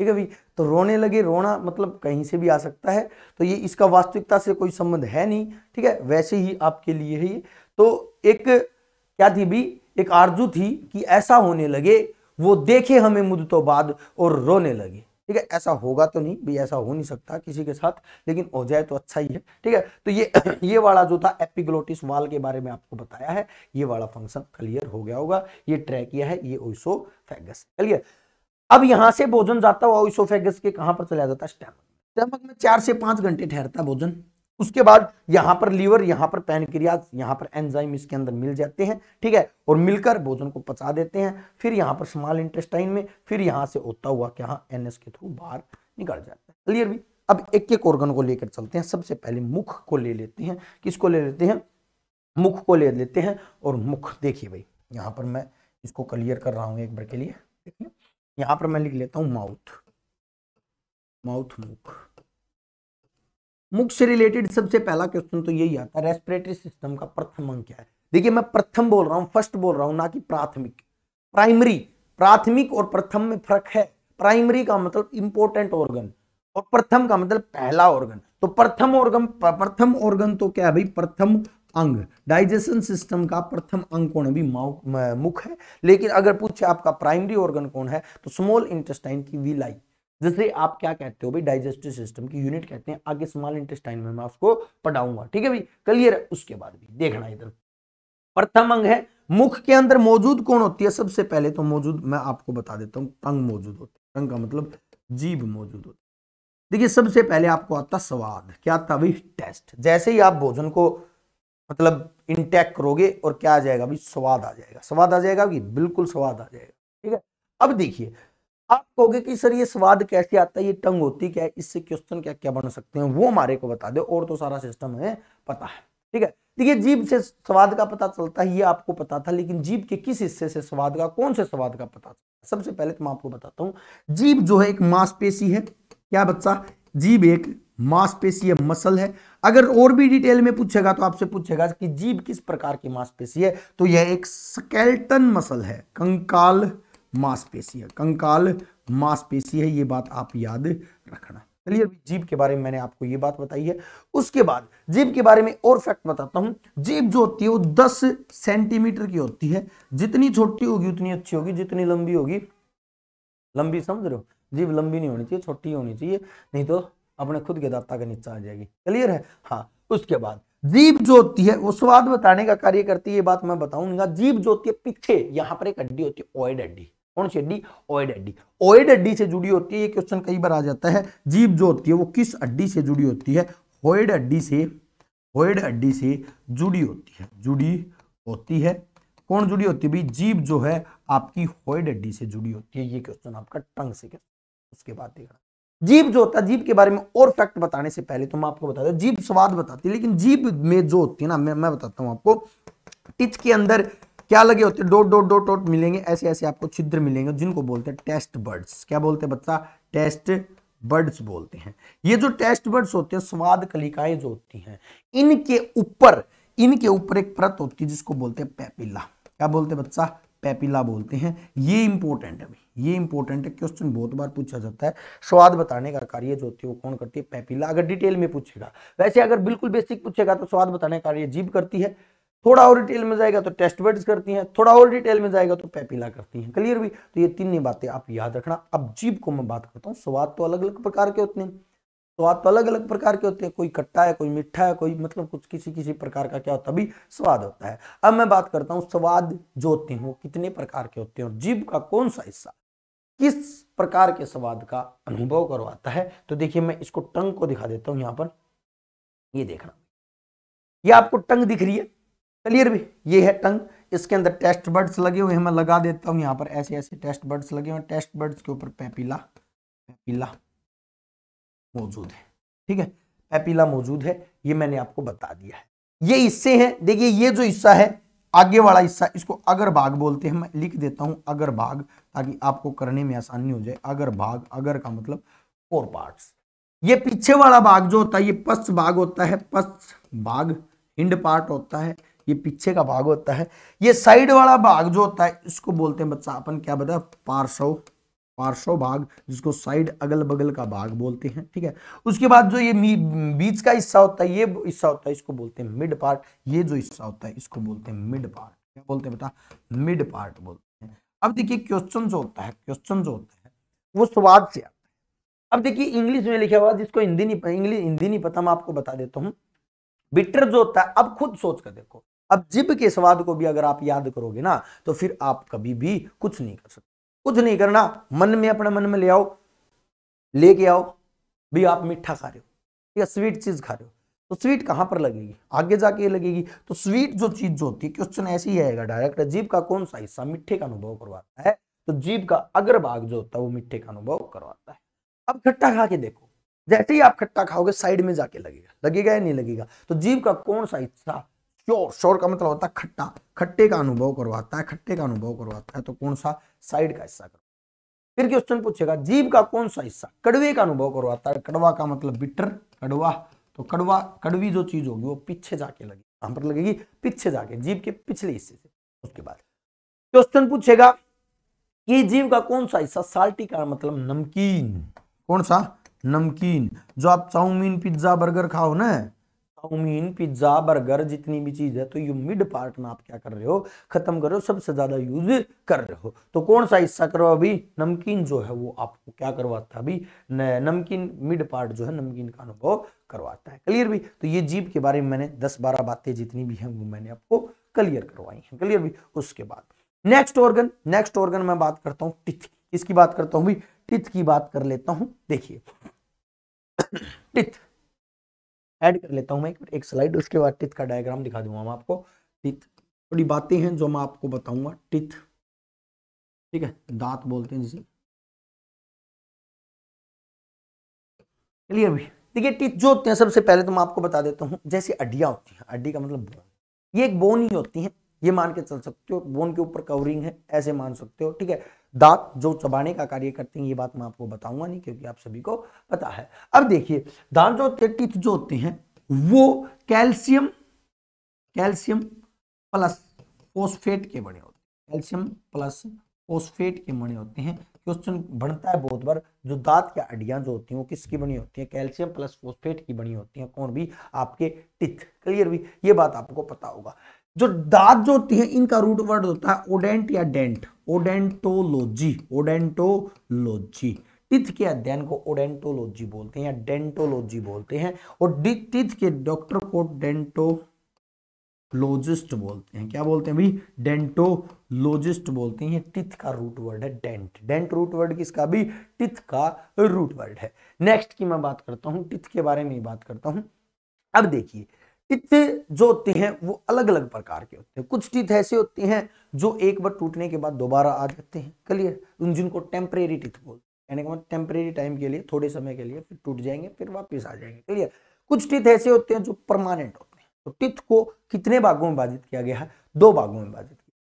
ठीक है भाई तो रोने लगे रोना मतलब कहीं से भी आ सकता है तो ये इसका वास्तविकता से कोई संबंध है नहीं ठीक है वैसे ही आपके लिए है ये तो एक क्या थी भी एक आरजू थी कि ऐसा होने लगे वो देखे हमें तो बाद और रोने लगे ठीक है ऐसा होगा तो नहीं भी ऐसा हो नहीं सकता किसी के साथ लेकिन हो जाए तो अच्छा ही है ठीक है तो ये ये वाला जो था एपिग्लोटिस वाल के बारे में आपको बताया है ये वाला फंक्शन क्लियर हो गया होगा ये ट्रैकिया है ये फैगस क्लियर अब यहां से भोजन जाता हुआ फैगस के कहां पर चला जाता है स्टमक स्टमक में चार से पांच घंटे ठहरता भोजन उसके बाद यहां पर लीवर यहां पर पैनक्रियाज यहां पर एंजाइम इसके अंदर मिल जाते हैं ठीक है और मिलकर भोजन को पचा देते हैं फिर यहां पर स्मॉल इंटेस्टाइन में फिर यहां से होता हुआ क्या हाँ, एनएस के थ्रू बाहर निकल जाता है क्लियर भी अब एक एक ऑर्गन को लेकर चलते हैं सबसे पहले मुख को ले लेते हैं किसको ले लेते हैं मुख को ले लेते हैं और मुख देखिए भाई यहां पर मैं इसको क्लियर कर रहा हूँ एक बार के लिए देखिए यहां पर मैं लिख लेता हूं माउथ माउथ मुख मुख से रिलेटेड सबसे पहला क्वेश्चन तो यही आता है रेस्पिरेटरी सिस्टम का प्रथम अंग क्या है देखिए मैं प्रथम बोल रहा हूँ फर्स्ट बोल रहा हूँ ना कि प्राथमिक प्राइमरी प्राथमिक और प्रथम में फर्क है प्राइमरी का मतलब इंपॉर्टेंट ऑर्गन और प्रथम का मतलब पहला ऑर्गन तो प्रथम ऑर्गन प्रथम ऑर्गन तो क्या है भाई प्रथम अंग डाइजेशन सिस्टम का प्रथम अंग कौन है भी मुख है लेकिन अगर पूछे आपका प्राइमरी ऑर्गन कौन है तो स्मॉल इंटेस्टाइन की विलाई जिसे आप क्या कहते हो भाई डाइजेस्टिव सिस्टम की यूनिट कहते हैं आगे स्मॉल इंटेस्टाइन में मैं आपको पढ़ाऊंगा ठीक है भाई क्लियर उसके बाद भी देखना इधर प्रथम अंग है मुख के अंदर मौजूद कौन होती है सबसे पहले तो मौजूद मैं आपको बता देता हूं तंग मौजूद होती है तंग का मतलब जीभ मौजूद होती है देखिए सबसे पहले आपको आता स्वाद क्या आता भाई टेस्ट जैसे ही आप भोजन को मतलब इंटेक करोगे और क्या आ जाएगा भाई स्वाद आ जाएगा स्वाद आ जाएगा कि बिल्कुल स्वाद आ जाएगा ठीक है अब देखिए आप कहोगे कि सर ये स्वाद कैसे आता है ये टंग होती क्या है इससे क्वेश्चन क्या क्या बन सकते हैं वो हमारे को बता दे और तो सारा सिस्टम है पता है ठीक है देखिए जीभ से स्वाद का पता चलता है ये आपको पता था लेकिन जीभ के किस हिस्से से स्वाद का कौन से स्वाद का पता चलता सबसे पहले तो मैं आपको बताता हूँ जीभ जो है एक मांसपेशी है क्या बच्चा जीभ एक मांसपेशी है मसल है अगर और भी डिटेल में पूछेगा तो आपसे पूछेगा कि जीभ किस प्रकार की मांसपेशी है तो यह एक स्केल्टन मसल है कंकाल मांसपेशी है कंकाल मांसपेशी है ये बात आप याद रखना चलिए अभी जीभ के बारे में मैंने आपको ये बात बताई है उसके बाद जीभ के बारे में और फैक्ट बताता हूं जीभ जो होती है वो दस सेंटीमीटर की होती है जितनी छोटी होगी उतनी अच्छी होगी जितनी लंबी होगी लंबी समझ रहे हो जीभ लंबी नहीं होनी चाहिए छोटी होनी चाहिए नहीं तो अपने खुद के दाता का नीचा आ जाएगी क्लियर है हाँ उसके बाद जीभ जो होती है वो स्वाद बताने का कार्य करती है ये बात मैं बताऊंगा जीभ जो होती है पीछे यहाँ पर एक हड्डी होती है ओइड हड्डी कौन सी हड्डी ओइड हड्डी ओइड हड्डी से जुड़ी होती है ये क्वेश्चन कई बार आ जाता है जीभ जो होती है वो किस हड्डी से जुड़ी होती है ओइड हड्डी से ओइड हड्डी से जुड़ी होती है जुड़ी होती है कौन जुड़ी होती है भाई जीभ जो है आपकी होएड हड्डी से जुड़ी होती है ये क्वेश्चन आपका टंग से उसके बाद देखना जीभ जो होता है जीभ के बारे में और फैक्ट बताने से पहले तो मैं आपको बता बताता जीभ स्वाद बताती है लेकिन जीभ में जो होती है ना मैं मैं बताता हूं आपको टिच के अंदर क्या लगे होते डोट डोट डोट डोट मिलेंगे ऐसे ऐसे आपको छिद्र मिलेंगे जिनको बोलते हैं टेस्ट बर्ड्स क्या बोलते हैं बच्चा टेस्ट बर्ड्स बोलते हैं ये जो टेस्ट बर्ड्स होते हैं स्वाद कलिकाएं जो होती हैं इनके ऊपर इनके ऊपर एक परत होती है जिसको बोलते हैं पैपिला क्या बोलते हैं बच्चा पैपिला बोलते हैं ये इंपॉर्टेंट है ये इंपॉर्टेंट है क्वेश्चन बहुत बार पूछा जाता है स्वाद बताने का कार्य जो होती है वो कौन करती है पैपिला अगर डिटेल में पूछेगा वैसे अगर बिल्कुल बेसिक पूछेगा तो स्वाद बताने का कार्य जीभ करती है थोड़ा और डिटेल में जाएगा तो टेस्ट बर्ड्स करती हैं थोड़ा और डिटेल में जाएगा तो पेपिला करती हैं क्लियर भी तो ये तीन ही बातें आप याद रखना अब जीव को मैं बात करता हूँ स्वाद तो अलग अलग प्रकार के होते हैं स्वाद तो अलग अलग प्रकार के होते हैं कोई खट्टा है कोई मीठा है कोई मतलब कुछ किसी किसी प्रकार का क्या होता है अभी स्वाद होता है अब मैं बात करता हूँ स्वाद जो होते हैं वो कितने प्रकार के होते हैं और जीव का कौन सा हिस्सा किस प्रकार के स्वाद का अनुभव करवाता है तो देखिए मैं इसको टंग को दिखा देता हूँ यहाँ पर ये देखना ये आपको टंग दिख रही है क्लियर भी ये है टंग इसके अंदर टेस्ट बर्ड्स लगे हुए हैं मैं लगा देता हूँ यहाँ पर ऐसे ऐसे टेस्ट बर्ड्स लगे हुए हैं टेस्ट बर्ड्स के ऊपर पैपीला पैपीला मौजूद है ठीक है पैपीला मौजूद है ये मैंने आपको बता दिया है ये हिस्से हैं देखिए ये जो हिस्सा है आगे वाला हिस्सा इसको अगर बाघ बोलते हैं मैं लिख देता हूँ अगर बाग ताकि आपको करने में आसानी हो जाए अगर बाघ अगर का मतलब फोर पार्ट्स ये पीछे वाला बाघ जो होता है ये पश्च बाघ होता है पश्च बाघ हिंड पार्ट होता है ये पीछे का भाग होता है ये साइड वाला भाग जो होता है इसको बोलते हैं बच्चा अपन क्या बताया पार्श्व पार्श्व भाग जिसको साइड अगल बगल का भाग बोलते हैं ठीक है उसके बाद जो ये बीच का हिस्सा होता है ये हिस्सा होता है इसको बोलते हैं मिड पार्ट ये जो हिस्सा होता है इसको बोलते हैं मिड पार्ट क्या बोलते हैं बता मिड पार्ट बोलते हैं अब देखिए क्वेश्चन जो होता है क्वेश्चन जो होता है वो स्वाद से आता है अब देखिए इंग्लिश में लिखा हुआ जिसको हिंदी नहीं इंग्लिश हिंदी नहीं पता मैं आपको बता देता हूँ बिटर जो होता है अब खुद सोच कर देखो अब जिब के स्वाद को भी अगर आप याद करोगे ना तो फिर आप कभी भी कुछ नहीं कर सकते कुछ नहीं करना मन में अपने मन में ले आओ लेके आओ भी आप मीठा खा रहे हो या स्वीट चीज खा रहे हो तो स्वीट कहां पर लगेगी आगे जाके लगेगी तो स्वीट जो चीज जो होती है क्वेश्चन ऐसे ही आएगा डायरेक्ट जीव का कौन सा हिस्सा मिठ्ठे का अनुभव करवाता है तो जीव का अग्र भाग जो होता है वो मिठ्ठे का अनुभव करवाता है अब खट्टा खा के देखो जैसे ही आप खट्टा खाओगे साइड में जाके लगेगा लगेगा या नहीं लगेगा तो जीव का कौन सा हिस्सा श्योर श्योर का मतलब होता है खट्टा खट्टे का अनुभव करवाता है खट्टे का अनुभव करवाता है तो कौन सा साइड का हिस्सा फिर क्वेश्चन पूछेगा जीव का कौन सा हिस्सा कड़वे का अनुभव करवाता है कड़वा का मतलब बिटर कड़वा तो कड़वा कड़वी जो चीज होगी वो पीछे जाके लगे हम पर लगेगी पीछे जाके जीव के पिछले हिस्से से उसके बाद क्वेश्चन पूछेगा कि जीव का कौन सा हिस्सा साल्टी का मतलब नमकीन कौन सा नमकीन जो आप चाउमीन पिज्जा बर्गर खाओ ना चाउमीन पिज्जा बर्गर जितनी भी चीज है तो यू मिड पार्ट में आप क्या कर रहे हो खत्म कर रहे हो सबसे ज्यादा यूज कर रहे हो तो कौन सा हिस्सा करो अभी नमकीन जो है वो आपको क्या करवाता है अभी नमकीन मिड पार्ट जो है नमकीन का अनुभव करवाता है क्लियर भी तो ये जीप के बारे में मैंने दस बारह बातें जितनी भी हैं वो मैंने आपको क्लियर करवाई है क्लियर भी उसके बाद नेक्स्ट ऑर्गन नेक्स्ट ऑर्गन मैं बात करता हूँ टिथ इसकी बात करता हूँ भी टिथ की बात कर लेता हूँ देखिए टिथ ऐड कर लेता हूँ मैं एक स्लाइड उसके बाद टिथ का डायग्राम दिखा दूंगा मैं आपको टिथ थोड़ी बातें हैं जो मैं आपको बताऊंगा टिथ ठीक है दांत बोलते हैं जिसे क्लियर भी देखिए टिथ जो होते हैं सबसे पहले तो मैं आपको बता देता हूँ जैसे अड्डिया होती है अड्डी का मतलब बोन ये एक बोन ही होती है ये मान के चल सकते हो बोन के ऊपर कवरिंग है ऐसे मान सकते हो ठीक है दांत जो चबाने का कार्य करते हैं ये बात मैं आपको बताऊंगा नहीं क्योंकि आप सभी को पता है अब देखिए दांत जो होते टीथ जो होते हैं वो कैल्शियम कैल्शियम प्लस फोस्फेट के बने होते हैं कैल्शियम प्लस फोस्फेट के बने होते हैं क्वेश्चन बनता है बहुत बार जो दांत की हड्डियां जो होती हैं वो किसकी बनी होती हैं कैल्शियम प्लस फोस्फेट की बनी होती हैं कौन भी आपके टिथ क्लियर भी ये बात आपको पता होगा जो दांत जो होती है इनका रूट वर्ड होता है ओडेंट या डेंट ओडेंटोलॉजी ओडेंटोलॉजी टिथ के अध्ययन को ओडेंटोलॉजी बोलते हैं या डेंटोलॉजी बोलते हैं और टिथ के डॉक्टर को डेंटोलॉजिस्ट बोलते हैं क्या बोलते हैं भाई डेंटोलॉजिस्ट बोलते हैं टिथ का रूट वर्ड है डेंट डेंट रूट वर्ड किसका भी टिथ का रूट वर्ड है नेक्स्ट की मैं बात करता हूं टिथ के बारे में बात करता हूं अब देखिए टीथ जो होती हैं वो अलग अलग प्रकार के होते हैं कुछ टीथ ऐसे होती हैं जो एक बार टूटने के बाद दोबारा आ जाते हैं क्लियर उन जिनको टेम्परेरी टीथ बोलते हैं यानी कि टेम्परेरी टाइम के लिए थोड़े समय के लिए फिर टूट जाएंगे फिर वापस आ जाएंगे क्लियर कुछ टीथ ऐसे होते हैं जो परमानेंट होते हैं तो टीथ को कितने भागों में विभाजित किया गया है दो भागों में विभाजित किया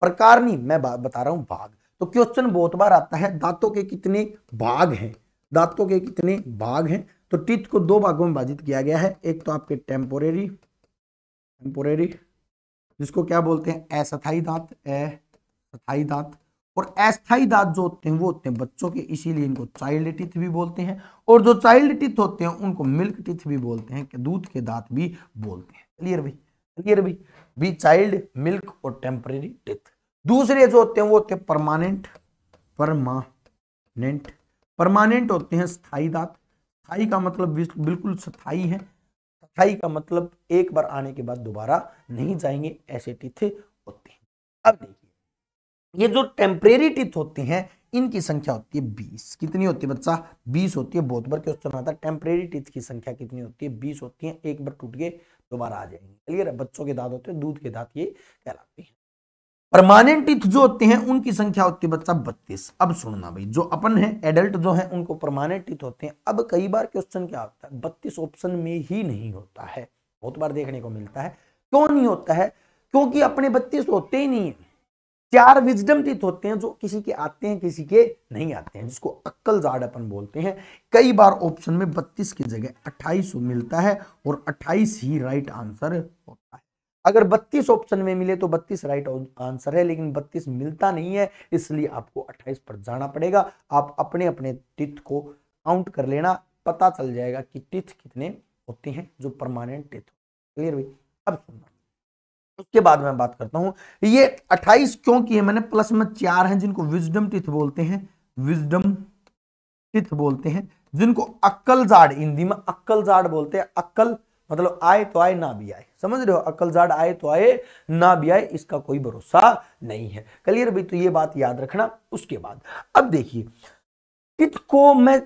प्रकार नहीं मैं बता रहा हूँ भाग तो क्वेश्चन बहुत बार आता है दांतों के कितने भाग हैं दांतों के कितने भाग हैं तो टीथ को दो भागों में विभाजित किया गया है एक तो आपके टेम्पोरेरी टेम्पोरेरी जिसको क्या बोलते हैं अस्थाई दांत अस्थाई दांत और अस्थाई दांत जो होते हैं वो होते हैं बच्चों के इसीलिए इनको चाइल्ड टिथ भी बोलते हैं और जो चाइल्ड टिथ होते हैं उनको मिल्क टिथ भी बोलते हैं दूध के दांत भी बोलते हैं क्लियर भाई क्लियर भाई बी चाइल्ड मिल्क और टेम्परेरी टिथ दूसरे जो होते हैं वो होते हैं परमानेंट परमानेंट परमानेंट होते हैं स्थाई दांत स्थाई का मतलब बिल्कुल स्थाई है स्थाई का मतलब एक बार आने के बाद दोबारा नहीं जाएंगे ऐसे टिथे होते हैं अब देखिए ये जो टेम्परेरी टिथ होते हैं इनकी संख्या होती है बीस कितनी होती है बच्चा बीस होती है बहुत बार क्वेश्चन आता है टेम्परेरी टिथ की संख्या कितनी होती है बीस होती है एक बार टूट गए दोबारा आ जाएंगे क्लियर है बच्चों के दाँत होते हैं दूध के दाँत ये कहलाते हैं परमानेंट जो होते हैं उनकी संख्या होती है बच्चा बत्तीस अब सुनना भाई जो अपन है एडल्ट जो है उनको परमानेंट होते हैं अब कई बार क्वेश्चन क्या होता है बत्तीस ऑप्शन में ही नहीं होता है बहुत बार देखने को मिलता है क्यों नहीं होता है क्योंकि अपने बत्तीस होते ही नहीं है चार विजडम टीथ होते हैं जो किसी के आते हैं किसी के नहीं आते हैं जिसको अक्कल जाड अपन बोलते हैं कई बार ऑप्शन में बत्तीस की जगह अट्ठाईस मिलता है और अट्ठाईस ही राइट आंसर होता है अगर 32 ऑप्शन में मिले तो 32 राइट आंसर है लेकिन 32 मिलता नहीं है इसलिए आपको 28 पर जाना पड़ेगा आप अपने अपने टिथ को काउंट कर लेना पता चल जाएगा कि टिथ कितने होते हैं जो परमानेंट टिथ क्लियर भाई अब सुनना उसके बाद मैं बात करता हूं ये 28 क्यों किए मैंने प्लस में चार हैं जिनको विजडम टिथ बोलते हैं विजडम टिथ बोलते हैं जिनको अक्कल जाड़ हिंदी में अक्कल जाड़ बोलते हैं अक्कल मतलब आए तो आए ना भी आए समझ रहे हो अक्लजाड आए तो आए ना भी आए इसका कोई भरोसा नहीं है क्लियर भाई तो ये बात याद रखना उसके बाद अब देखिए टिथ को मैं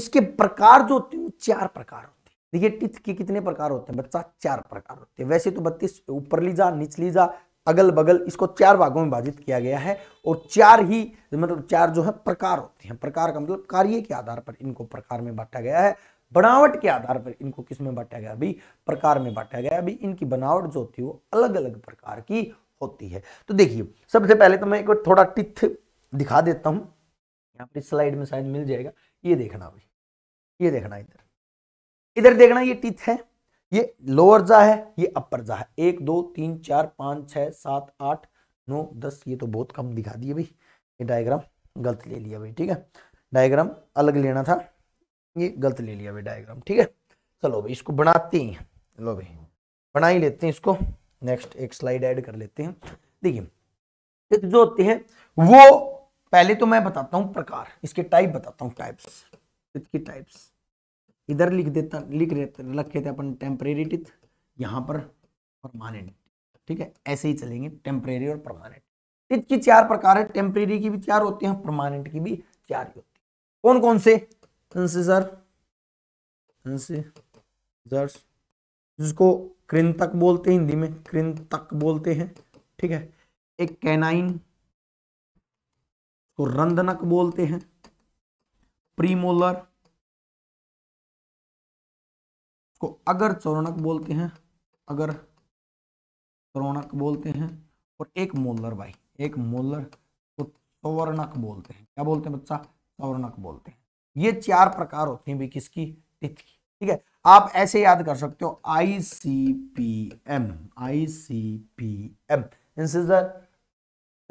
इसके प्रकार जो होते हैं चार प्रकार होते हैं देखिए टिथ के कितने प्रकार होते हैं बच्चा चार प्रकार होते हैं वैसे तो बत्तीस ऊपर लीजा निचली जा अगल बगल इसको चार भागों में विभाजित किया गया है और चार ही मतलब चार जो है प्रकार होते हैं प्रकार का मतलब कार्य के आधार पर इनको प्रकार में बांटा गया है बनावट के आधार पर इनको किस में बांटा गया अभी प्रकार में बांटा गया अभी इनकी बनावट जो होती है वो अलग अलग प्रकार की होती है तो देखिए सबसे पहले तो मैं एक थोड़ा टिथ दिखा देता हूं यहाँ पर स्लाइड में शायद मिल जाएगा ये देखना अभी ये देखना इधर इधर देखना ये टिथ है ये लोअर जा है ये अपर जा है एक दो तीन चार पांच छह सात आठ नौ दस ये तो बहुत कम दिखा दिए भाई ये डायग्राम गलत ले लिया भाई ठीक है डायग्राम अलग लेना था ये गलत ले लिया भाई डायग्राम ठीक है चलो भाई इसको बनाते ही चलो भाई बना ही लेते हैं इसको नेक्स्ट एक स्लाइड ऐड कर लेते हैं देखिए एक जो होते हैं वो पहले तो मैं बताता हूँ प्रकार इसके टाइप बताता हूँ टाइप्स इसकी टाइप्स इधर लिख देता लिख रखे थे अपन टेम्परेरी टिथ यहाँ पर परमानेंट ठीक है ऐसे ही चलेंगे टेम्परेरी और परमानेंट टिथ की चार प्रकार है टेम्परेरी की भी चार होती हैं परमानेंट की भी चार ही होती है कौन कौन से इंसिजर इंसिजर्स जिसको कृंतक बोलते हैं हिंदी में कृंतक बोलते हैं ठीक है एक कैनाइन को रंधनक बोलते हैं प्रीमोलर को अगर चौरणक बोलते हैं अगर चौरणक बोलते हैं और एक मोलर भाई एक मोलर को चौवर्णक बोलते हैं क्या बोलते हैं बच्चा चौवर्णक बोलते हैं ये चार प्रकार होते हैं भी किसकी तिथि ठीक है आप ऐसे याद कर सकते हो I C P M I C P M incisor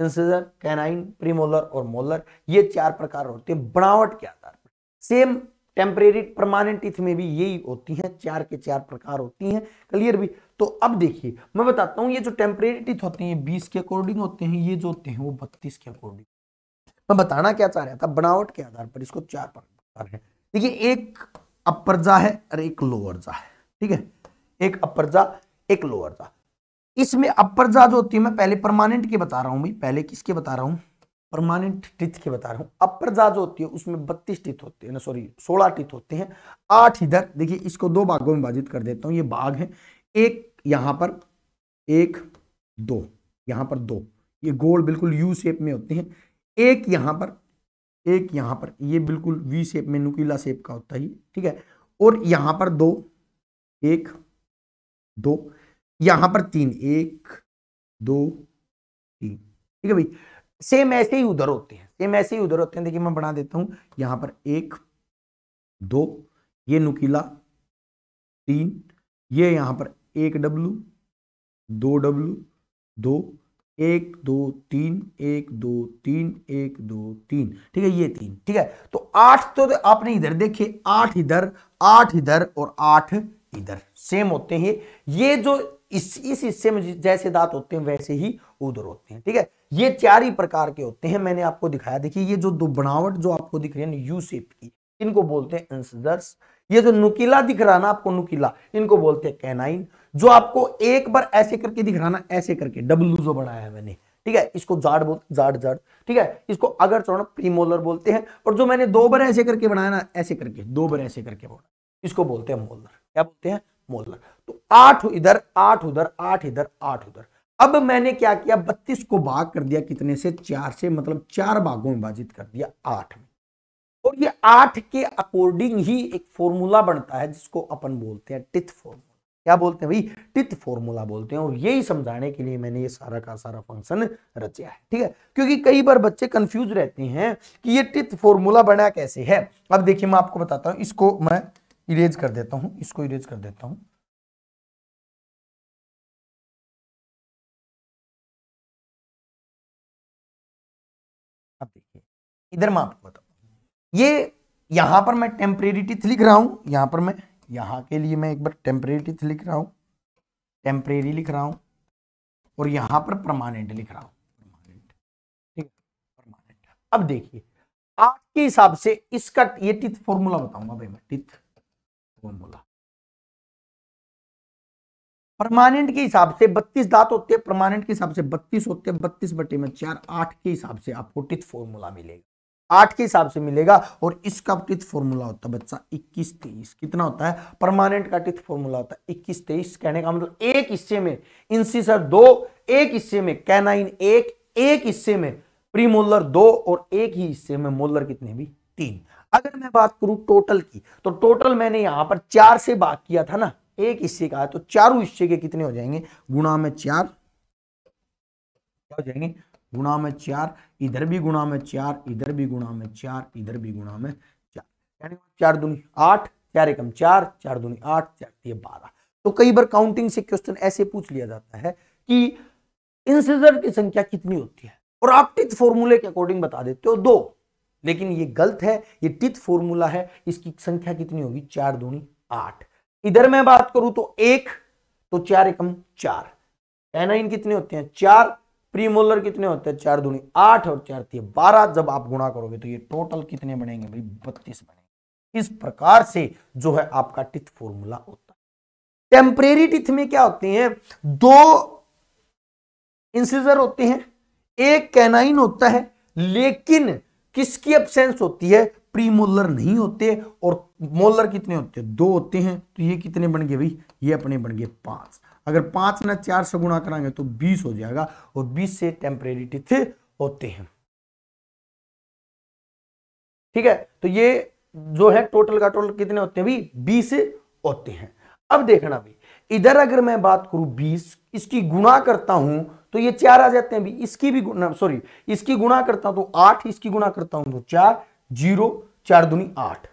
incisor canine premolar और मोलर ये चार प्रकार होते हैं बनावट के आधार पर सेम टेम्परेरी परमानेंट टिथ में भी यही होती है चार के चार प्रकार होती हैं क्लियर भी तो अब देखिए मैं बताता हूँ ये जो टेम्परेरी टिथ होती हैं बीस के अकॉर्डिंग होते हैं ये जो होते हैं वो बत्तीस के अकॉर्डिंग मैं बताना क्या चाह रहा था बनावट के आधार पर इसको चार पर है देखिए एक अपर जा है और एक लोअर जा है ठीक है एक अपर जा एक लोअर जा इसमें अपर जा जो होती है मैं पहले परमानेंट की बता रहा हूं भाई पहले किसके बता रहा हूं परमानेंट टिथ के बता रहा हूं अपर जा जो होती है उसमें बत्तीस टिथ होते हैं ना सॉरी सोलह टिथ होते हैं आठ इधर देखिए इसको दो भागों में विभाजित कर देता हूं ये भाग है एक यहां पर एक दो यहां पर दो ये गोल बिल्कुल यू शेप में होते हैं एक यहां पर एक यहाँ पर ये बिल्कुल वी शेप में नुकीला शेप का होता है ठीक है और यहाँ पर दो एक दो यहाँ पर तीन एक दो तीन ठीक है भाई सेम ऐसे ही उधर होते हैं सेम ऐसे ही उधर होते हैं देखिए मैं बना देता हूँ यहाँ पर एक दो ये नुकीला तीन ये यहाँ पर एक डब्लू दो डब्लू दो एक दो तीन एक दो तीन एक दो तीन ठीक है ये तीन ठीक है तो आठ तो, तो आपने इधर देखे आठ इधर आठ इधर और आठ इधर सेम होते हैं ये जो इस इस हिस्से में जैसे दांत होते हैं वैसे ही उधर होते हैं ठीक है ये चार ही प्रकार के होते हैं मैंने आपको दिखाया देखिए ये जो दो बनावट जो आपको दिख रही है यू सेप की इनको बोलते हैं इंसिजर्स ये जो नुकीला दिख रहा है ना आपको नुकीला इनको बोलते हैं कैनाइन जो आपको एक बार ऐसे करके दिख रहा ना ऐसे करके डब्लू जो बढ़ाया है मैंने ठीक है इसको जाड़ बोल जाड़ जाड़ ठीक है इसको अगर चौड़ा प्रीमोलर बोलते हैं और जो मैंने दो बार ऐसे करके बनाया ना ऐसे करके दो बार ऐसे करके बोला इसको बोलते हैं मोलर क्या बोलते हैं मोलर तो आठ इधर आठ उधर आठ इधर आठ उधर अब मैंने क्या किया बत्तीस को भाग कर दिया कितने से चार से मतलब चार भागों में विभाजित कर दिया आठ में और ये आठ के अकॉर्डिंग ही एक फॉर्मूला बनता है जिसको अपन बोलते हैं टिथ फॉर्मूला क्या बोलते हैं भाई टिथ फॉर्मूला बोलते हैं और यही समझाने के लिए मैंने ये सारा का सारा फंक्शन रचा है ठीक है क्योंकि कई बार बच्चे कंफ्यूज रहते हैं कि ये टिथ फॉर्मूला बना कैसे है अब देखिए मैं आपको बताता हूँ इसको मैं इरेज कर देता हूँ इसको इरेज कर देता हूँ अब देखिए इधर मैं आपको बताऊ ये यहां पर मैं टेम्परेरी टिथ लिख रहा हूं यहां पर मैं यहाँ के लिए मैं एक बार टेम्परेरी टिथ लिख रहा हूं टेम्परेरी लिख रहा हूं और यहां पर परमानेंट लिख रहा हूं परमानेंट ठीक है परमानेंट अब देखिए आठ के हिसाब से इसका ये टिथ फॉर्मूला बताऊंगा भाई मैं टिथ फॉर्मूला परमानेंट के हिसाब से बत्तीस दांत होते हैं परमानेंट के हिसाब से बत्तीस होते हैं बत्तीस बटे में चार आठ के हिसाब से आपको टिथ फॉर्मूला मिलेगा आठ के हिसाब से मिलेगा और इसका टिथ फॉर्मूला होता है बच्चा इक्कीस तेईस कितना होता है परमानेंट का टिथ फॉर्मूला होता है इक्कीस तेईस कहने का मतलब एक हिस्से में इंसिसर दो एक हिस्से में कैनाइन एक एक हिस्से में प्रीमोलर दो और एक ही हिस्से में मोलर कितने भी तीन अगर मैं बात करूं टोटल की तो टोटल मैंने यहां पर चार से बात किया था ना एक हिस्से का है, तो चारों हिस्से के कितने हो जाएंगे गुणा में चार क्या हो जाएंगे गुणा में चार इधर भी गुणा में चार इधर भी गुणा में चार इधर भी गुणा में चार यानी चार दूनी आठ चार एकम चार चार दूनी आठ चार तीन बारह तो कई बार काउंटिंग से क्वेश्चन ऐसे पूछ लिया जाता है कि इंसिजर की संख्या कितनी होती है और आप टिथ फॉर्मूले के अकॉर्डिंग बता देते हो दो लेकिन ये गलत है ये टिथ फॉर्मूला है इसकी संख्या कितनी होगी चार दूनी आठ इधर मैं बात करूं तो एक तो चार एकम चार एनाइन कितने होते हैं चार प्रीमोलर कितने होते हैं चार दूनी आठ और चार थी बारह जब आप गुणा करोगे तो ये टोटल कितने बनेंगे भाई बत्तीस बनेंगे इस प्रकार से जो है आपका टिथ फॉर्मूला होता है टेम्परेरी टिथ में क्या होती है दो इंसिजर होते हैं एक कैनाइन होता है लेकिन किसकी एब्सेंस होती है प्रीमोलर नहीं होते और मोलर कितने होते हैं दो होते हैं तो ये कितने बन गए भाई ये अपने बन गए पांच अगर पांच ना चार से गुणा कराएंगे तो बीस हो जाएगा और बीस से टेम्परेरी टिथ होते हैं ठीक है तो ये जो है टोटल का टोटल कितने होते हैं बीस होते हैं अब देखना भी इधर अगर मैं बात करूं बीस इसकी गुणा करता हूं तो ये चार आ जाते हैं भी इसकी भी सॉरी इसकी गुणा करता हूं तो आठ इसकी गुणा करता हूं तो चार जीरो चार दुनी आठ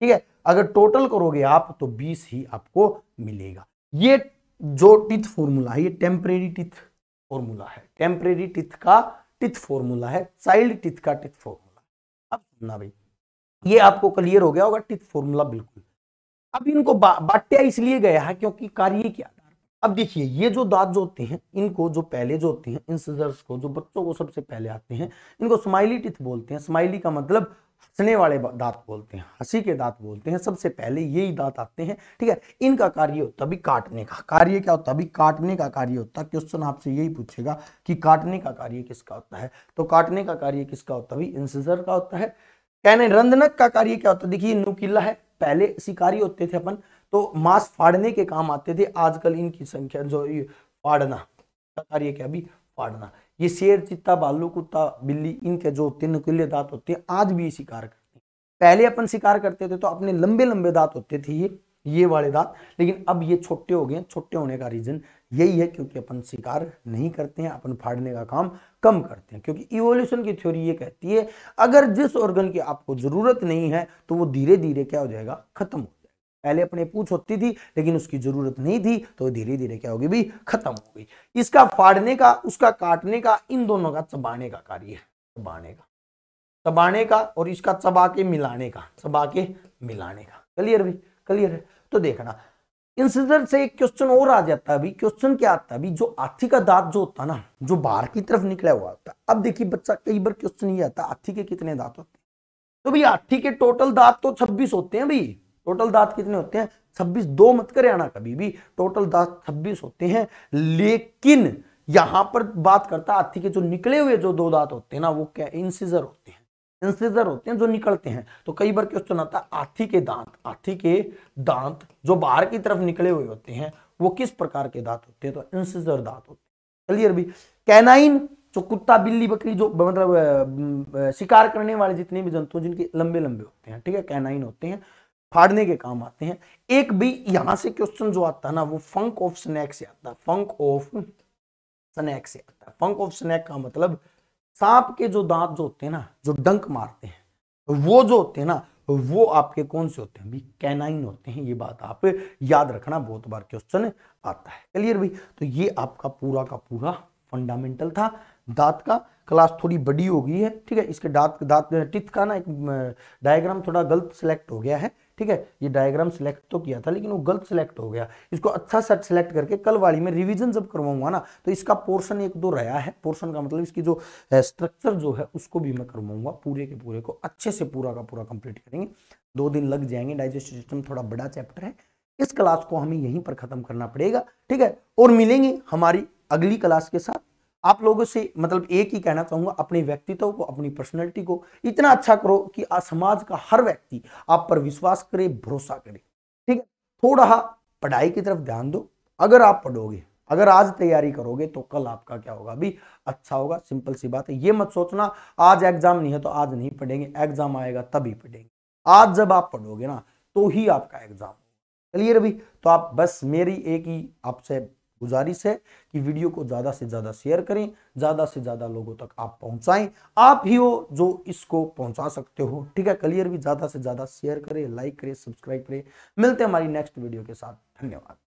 ठीक है अगर टोटल करोगे आप तो बीस ही आपको मिलेगा ये जो टिथ फॉर्मूला है ये टेम्परेरी टिथ फॉर्मूला है टेम्परेरी टिथ का टिथ फॉर्मूला है चाइल्ड टिथ का टिथ फॉर्मूला अब सुनना भाई ये आपको क्लियर हो गया होगा टिथ फॉर्मूला बिल्कुल अब इनको बा, बाट्या इसलिए गया है क्योंकि कार्य के आधार अब देखिए ये जो दांत जो होते हैं इनको जो पहले जो होते हैं इन को जो बच्चों को सबसे पहले आते हैं इनको स्माइली टिथ बोलते हैं स्माइली का मतलब हंसने वाले दांत बोलते हैं हंसी के दांत बोलते हैं सबसे पहले यही दांत आते हैं ठीक है इनका कार्य होता तभी काटने का कार्य क्या होता है अभी काटने का कार्य होता है क्वेश्चन आपसे यही पूछेगा कि काटने का कार्य किसका होता है तो काटने का कार्य किसका होता है इंसिजर का होता है कहने रंधनक का कार्य क्या होता है देखिए नुकीला है पहले शिकारी होते थे अपन तो मांस फाड़ने के काम आते थे आजकल इनकी संख्या जो फाड़ना का कार्य क्या अभी फाड़ना ये शेर चित्ता भालू कुत्ता बिल्ली इनके जो होते हैं दांत होते हैं आज भी ये शिकार करते हैं पहले अपन शिकार करते थे तो अपने लंबे लंबे दांत होते थे ये ये वाले दांत लेकिन अब ये छोटे हो गए छोटे होने का रीजन यही है क्योंकि अपन शिकार नहीं करते हैं अपन फाड़ने का काम कम करते हैं क्योंकि इवोल्यूशन की थ्योरी ये कहती है अगर जिस ऑर्गन की आपको जरूरत नहीं है तो वो धीरे धीरे क्या हो जाएगा खत्म हो जाएगा पहले अपने पूछ होती थी लेकिन उसकी जरूरत नहीं थी तो धीरे धीरे क्या होगी भी खत्म हो गई इसका फाड़ने का उसका काटने का इन दोनों का चबाने का कार्य है चबाने का चबाने का और इसका चबा के मिलाने का चबा के मिलाने का क्लियर भी क्लियर है तो देखना इंसिडर से एक क्वेश्चन और आ जाता है अभी क्वेश्चन क्या आता है अभी जो हाथी का दांत जो होता है ना जो बाहर की तरफ निकला हुआ होता है अब देखिए बच्चा कई बार क्वेश्चन ये आता है हाथी के कितने दांत होते हैं तो भाई हाथी के टोटल दांत तो 26 होते हैं भाई टोटल दांत कितने होते हैं छब्बीस दो मत करें आना कभी भी टोटल दांत छब्बीस होते हैं लेकिन यहां पर बात करता हाथी के जो निकले हुए जो दो दांत होते हैं ना वो क्या इंसिजर होते हैं इंसिजर होते हैं जो निकलते हैं तो कई बार क्वेश्चन आता है हाथी के दांत हाथी के दांत जो बाहर की तरफ निकले हुए होते हैं वो किस प्रकार के दांत होते हैं तो इंसिजर दांत होते हैं क्लियर भी कैनाइन जो कुत्ता बिल्ली बकरी जो मतलब शिकार करने वाले जितने भी जंतु जिनके लंबे लंबे होते हैं ठीक है कैनाइन होते हैं फाड़ने के काम आते हैं एक भी यहां से क्वेश्चन जो आता है ना वो फंक ऑफ स्नैक से आता है फंक ऑफ स्नैक से आता है फंक ऑफ स्नैक का मतलब सांप के जो दांत जो होते हैं ना जो डंक मारते हैं वो जो होते हैं ना वो आपके कौन से होते हैं भी कैनाइन होते हैं ये बात आप याद रखना बहुत बार क्वेश्चन आता है क्लियर भाई तो ये आपका पूरा का पूरा फंडामेंटल था दांत का क्लास थोड़ी बड़ी हो गई है ठीक है इसके दांत दांत टिथ का ना एक डायग्राम थोड़ा गलत सिलेक्ट हो गया है ठीक है ये डायग्राम सेलेक्ट तो किया था लेकिन वो गलत सेलेक्ट हो गया इसको अच्छा सेट सेलेक्ट करके कल वाली में रिविजन जब करवाऊंगा ना तो इसका पोर्शन एक दो रहा है पोर्शन का मतलब इसकी जो स्ट्रक्चर जो है उसको भी मैं करवाऊंगा पूरे के पूरे को अच्छे से पूरा का पूरा कंप्लीट करेंगे दो दिन लग जाएंगे डाइजेस्टिव सिस्टम थोड़ा बड़ा चैप्टर है इस क्लास को हमें यहीं पर ख़त्म करना पड़ेगा ठीक है और मिलेंगे हमारी अगली क्लास के साथ आप लोगों से मतलब एक ही कहना चाहूंगा अपने व्यक्तित्व को अपनी पर्सनैलिटी को इतना अच्छा करो कि समाज का हर व्यक्ति आप पर विश्वास करे भरोसा करे ठीक है थोड़ा पढ़ाई की तरफ ध्यान दो अगर आप पढ़ोगे अगर आज तैयारी करोगे तो कल आपका क्या होगा अभी अच्छा होगा सिंपल सी बात है ये मत सोचना आज एग्जाम नहीं है तो आज नहीं पढ़ेंगे एग्जाम आएगा तभी पढ़ेंगे आज जब आप पढ़ोगे ना तो ही आपका एग्जाम क्लियर अभी तो आप बस मेरी एक ही आपसे गुजारिश है कि वीडियो को ज़्यादा से ज़्यादा शेयर करें ज़्यादा से ज़्यादा लोगों तक आप पहुंचाएं आप ही हो जो इसको पहुंचा सकते हो ठीक है क्लियर भी ज़्यादा से ज़्यादा शेयर करें लाइक करें सब्सक्राइब करें मिलते हैं हमारी नेक्स्ट वीडियो के साथ धन्यवाद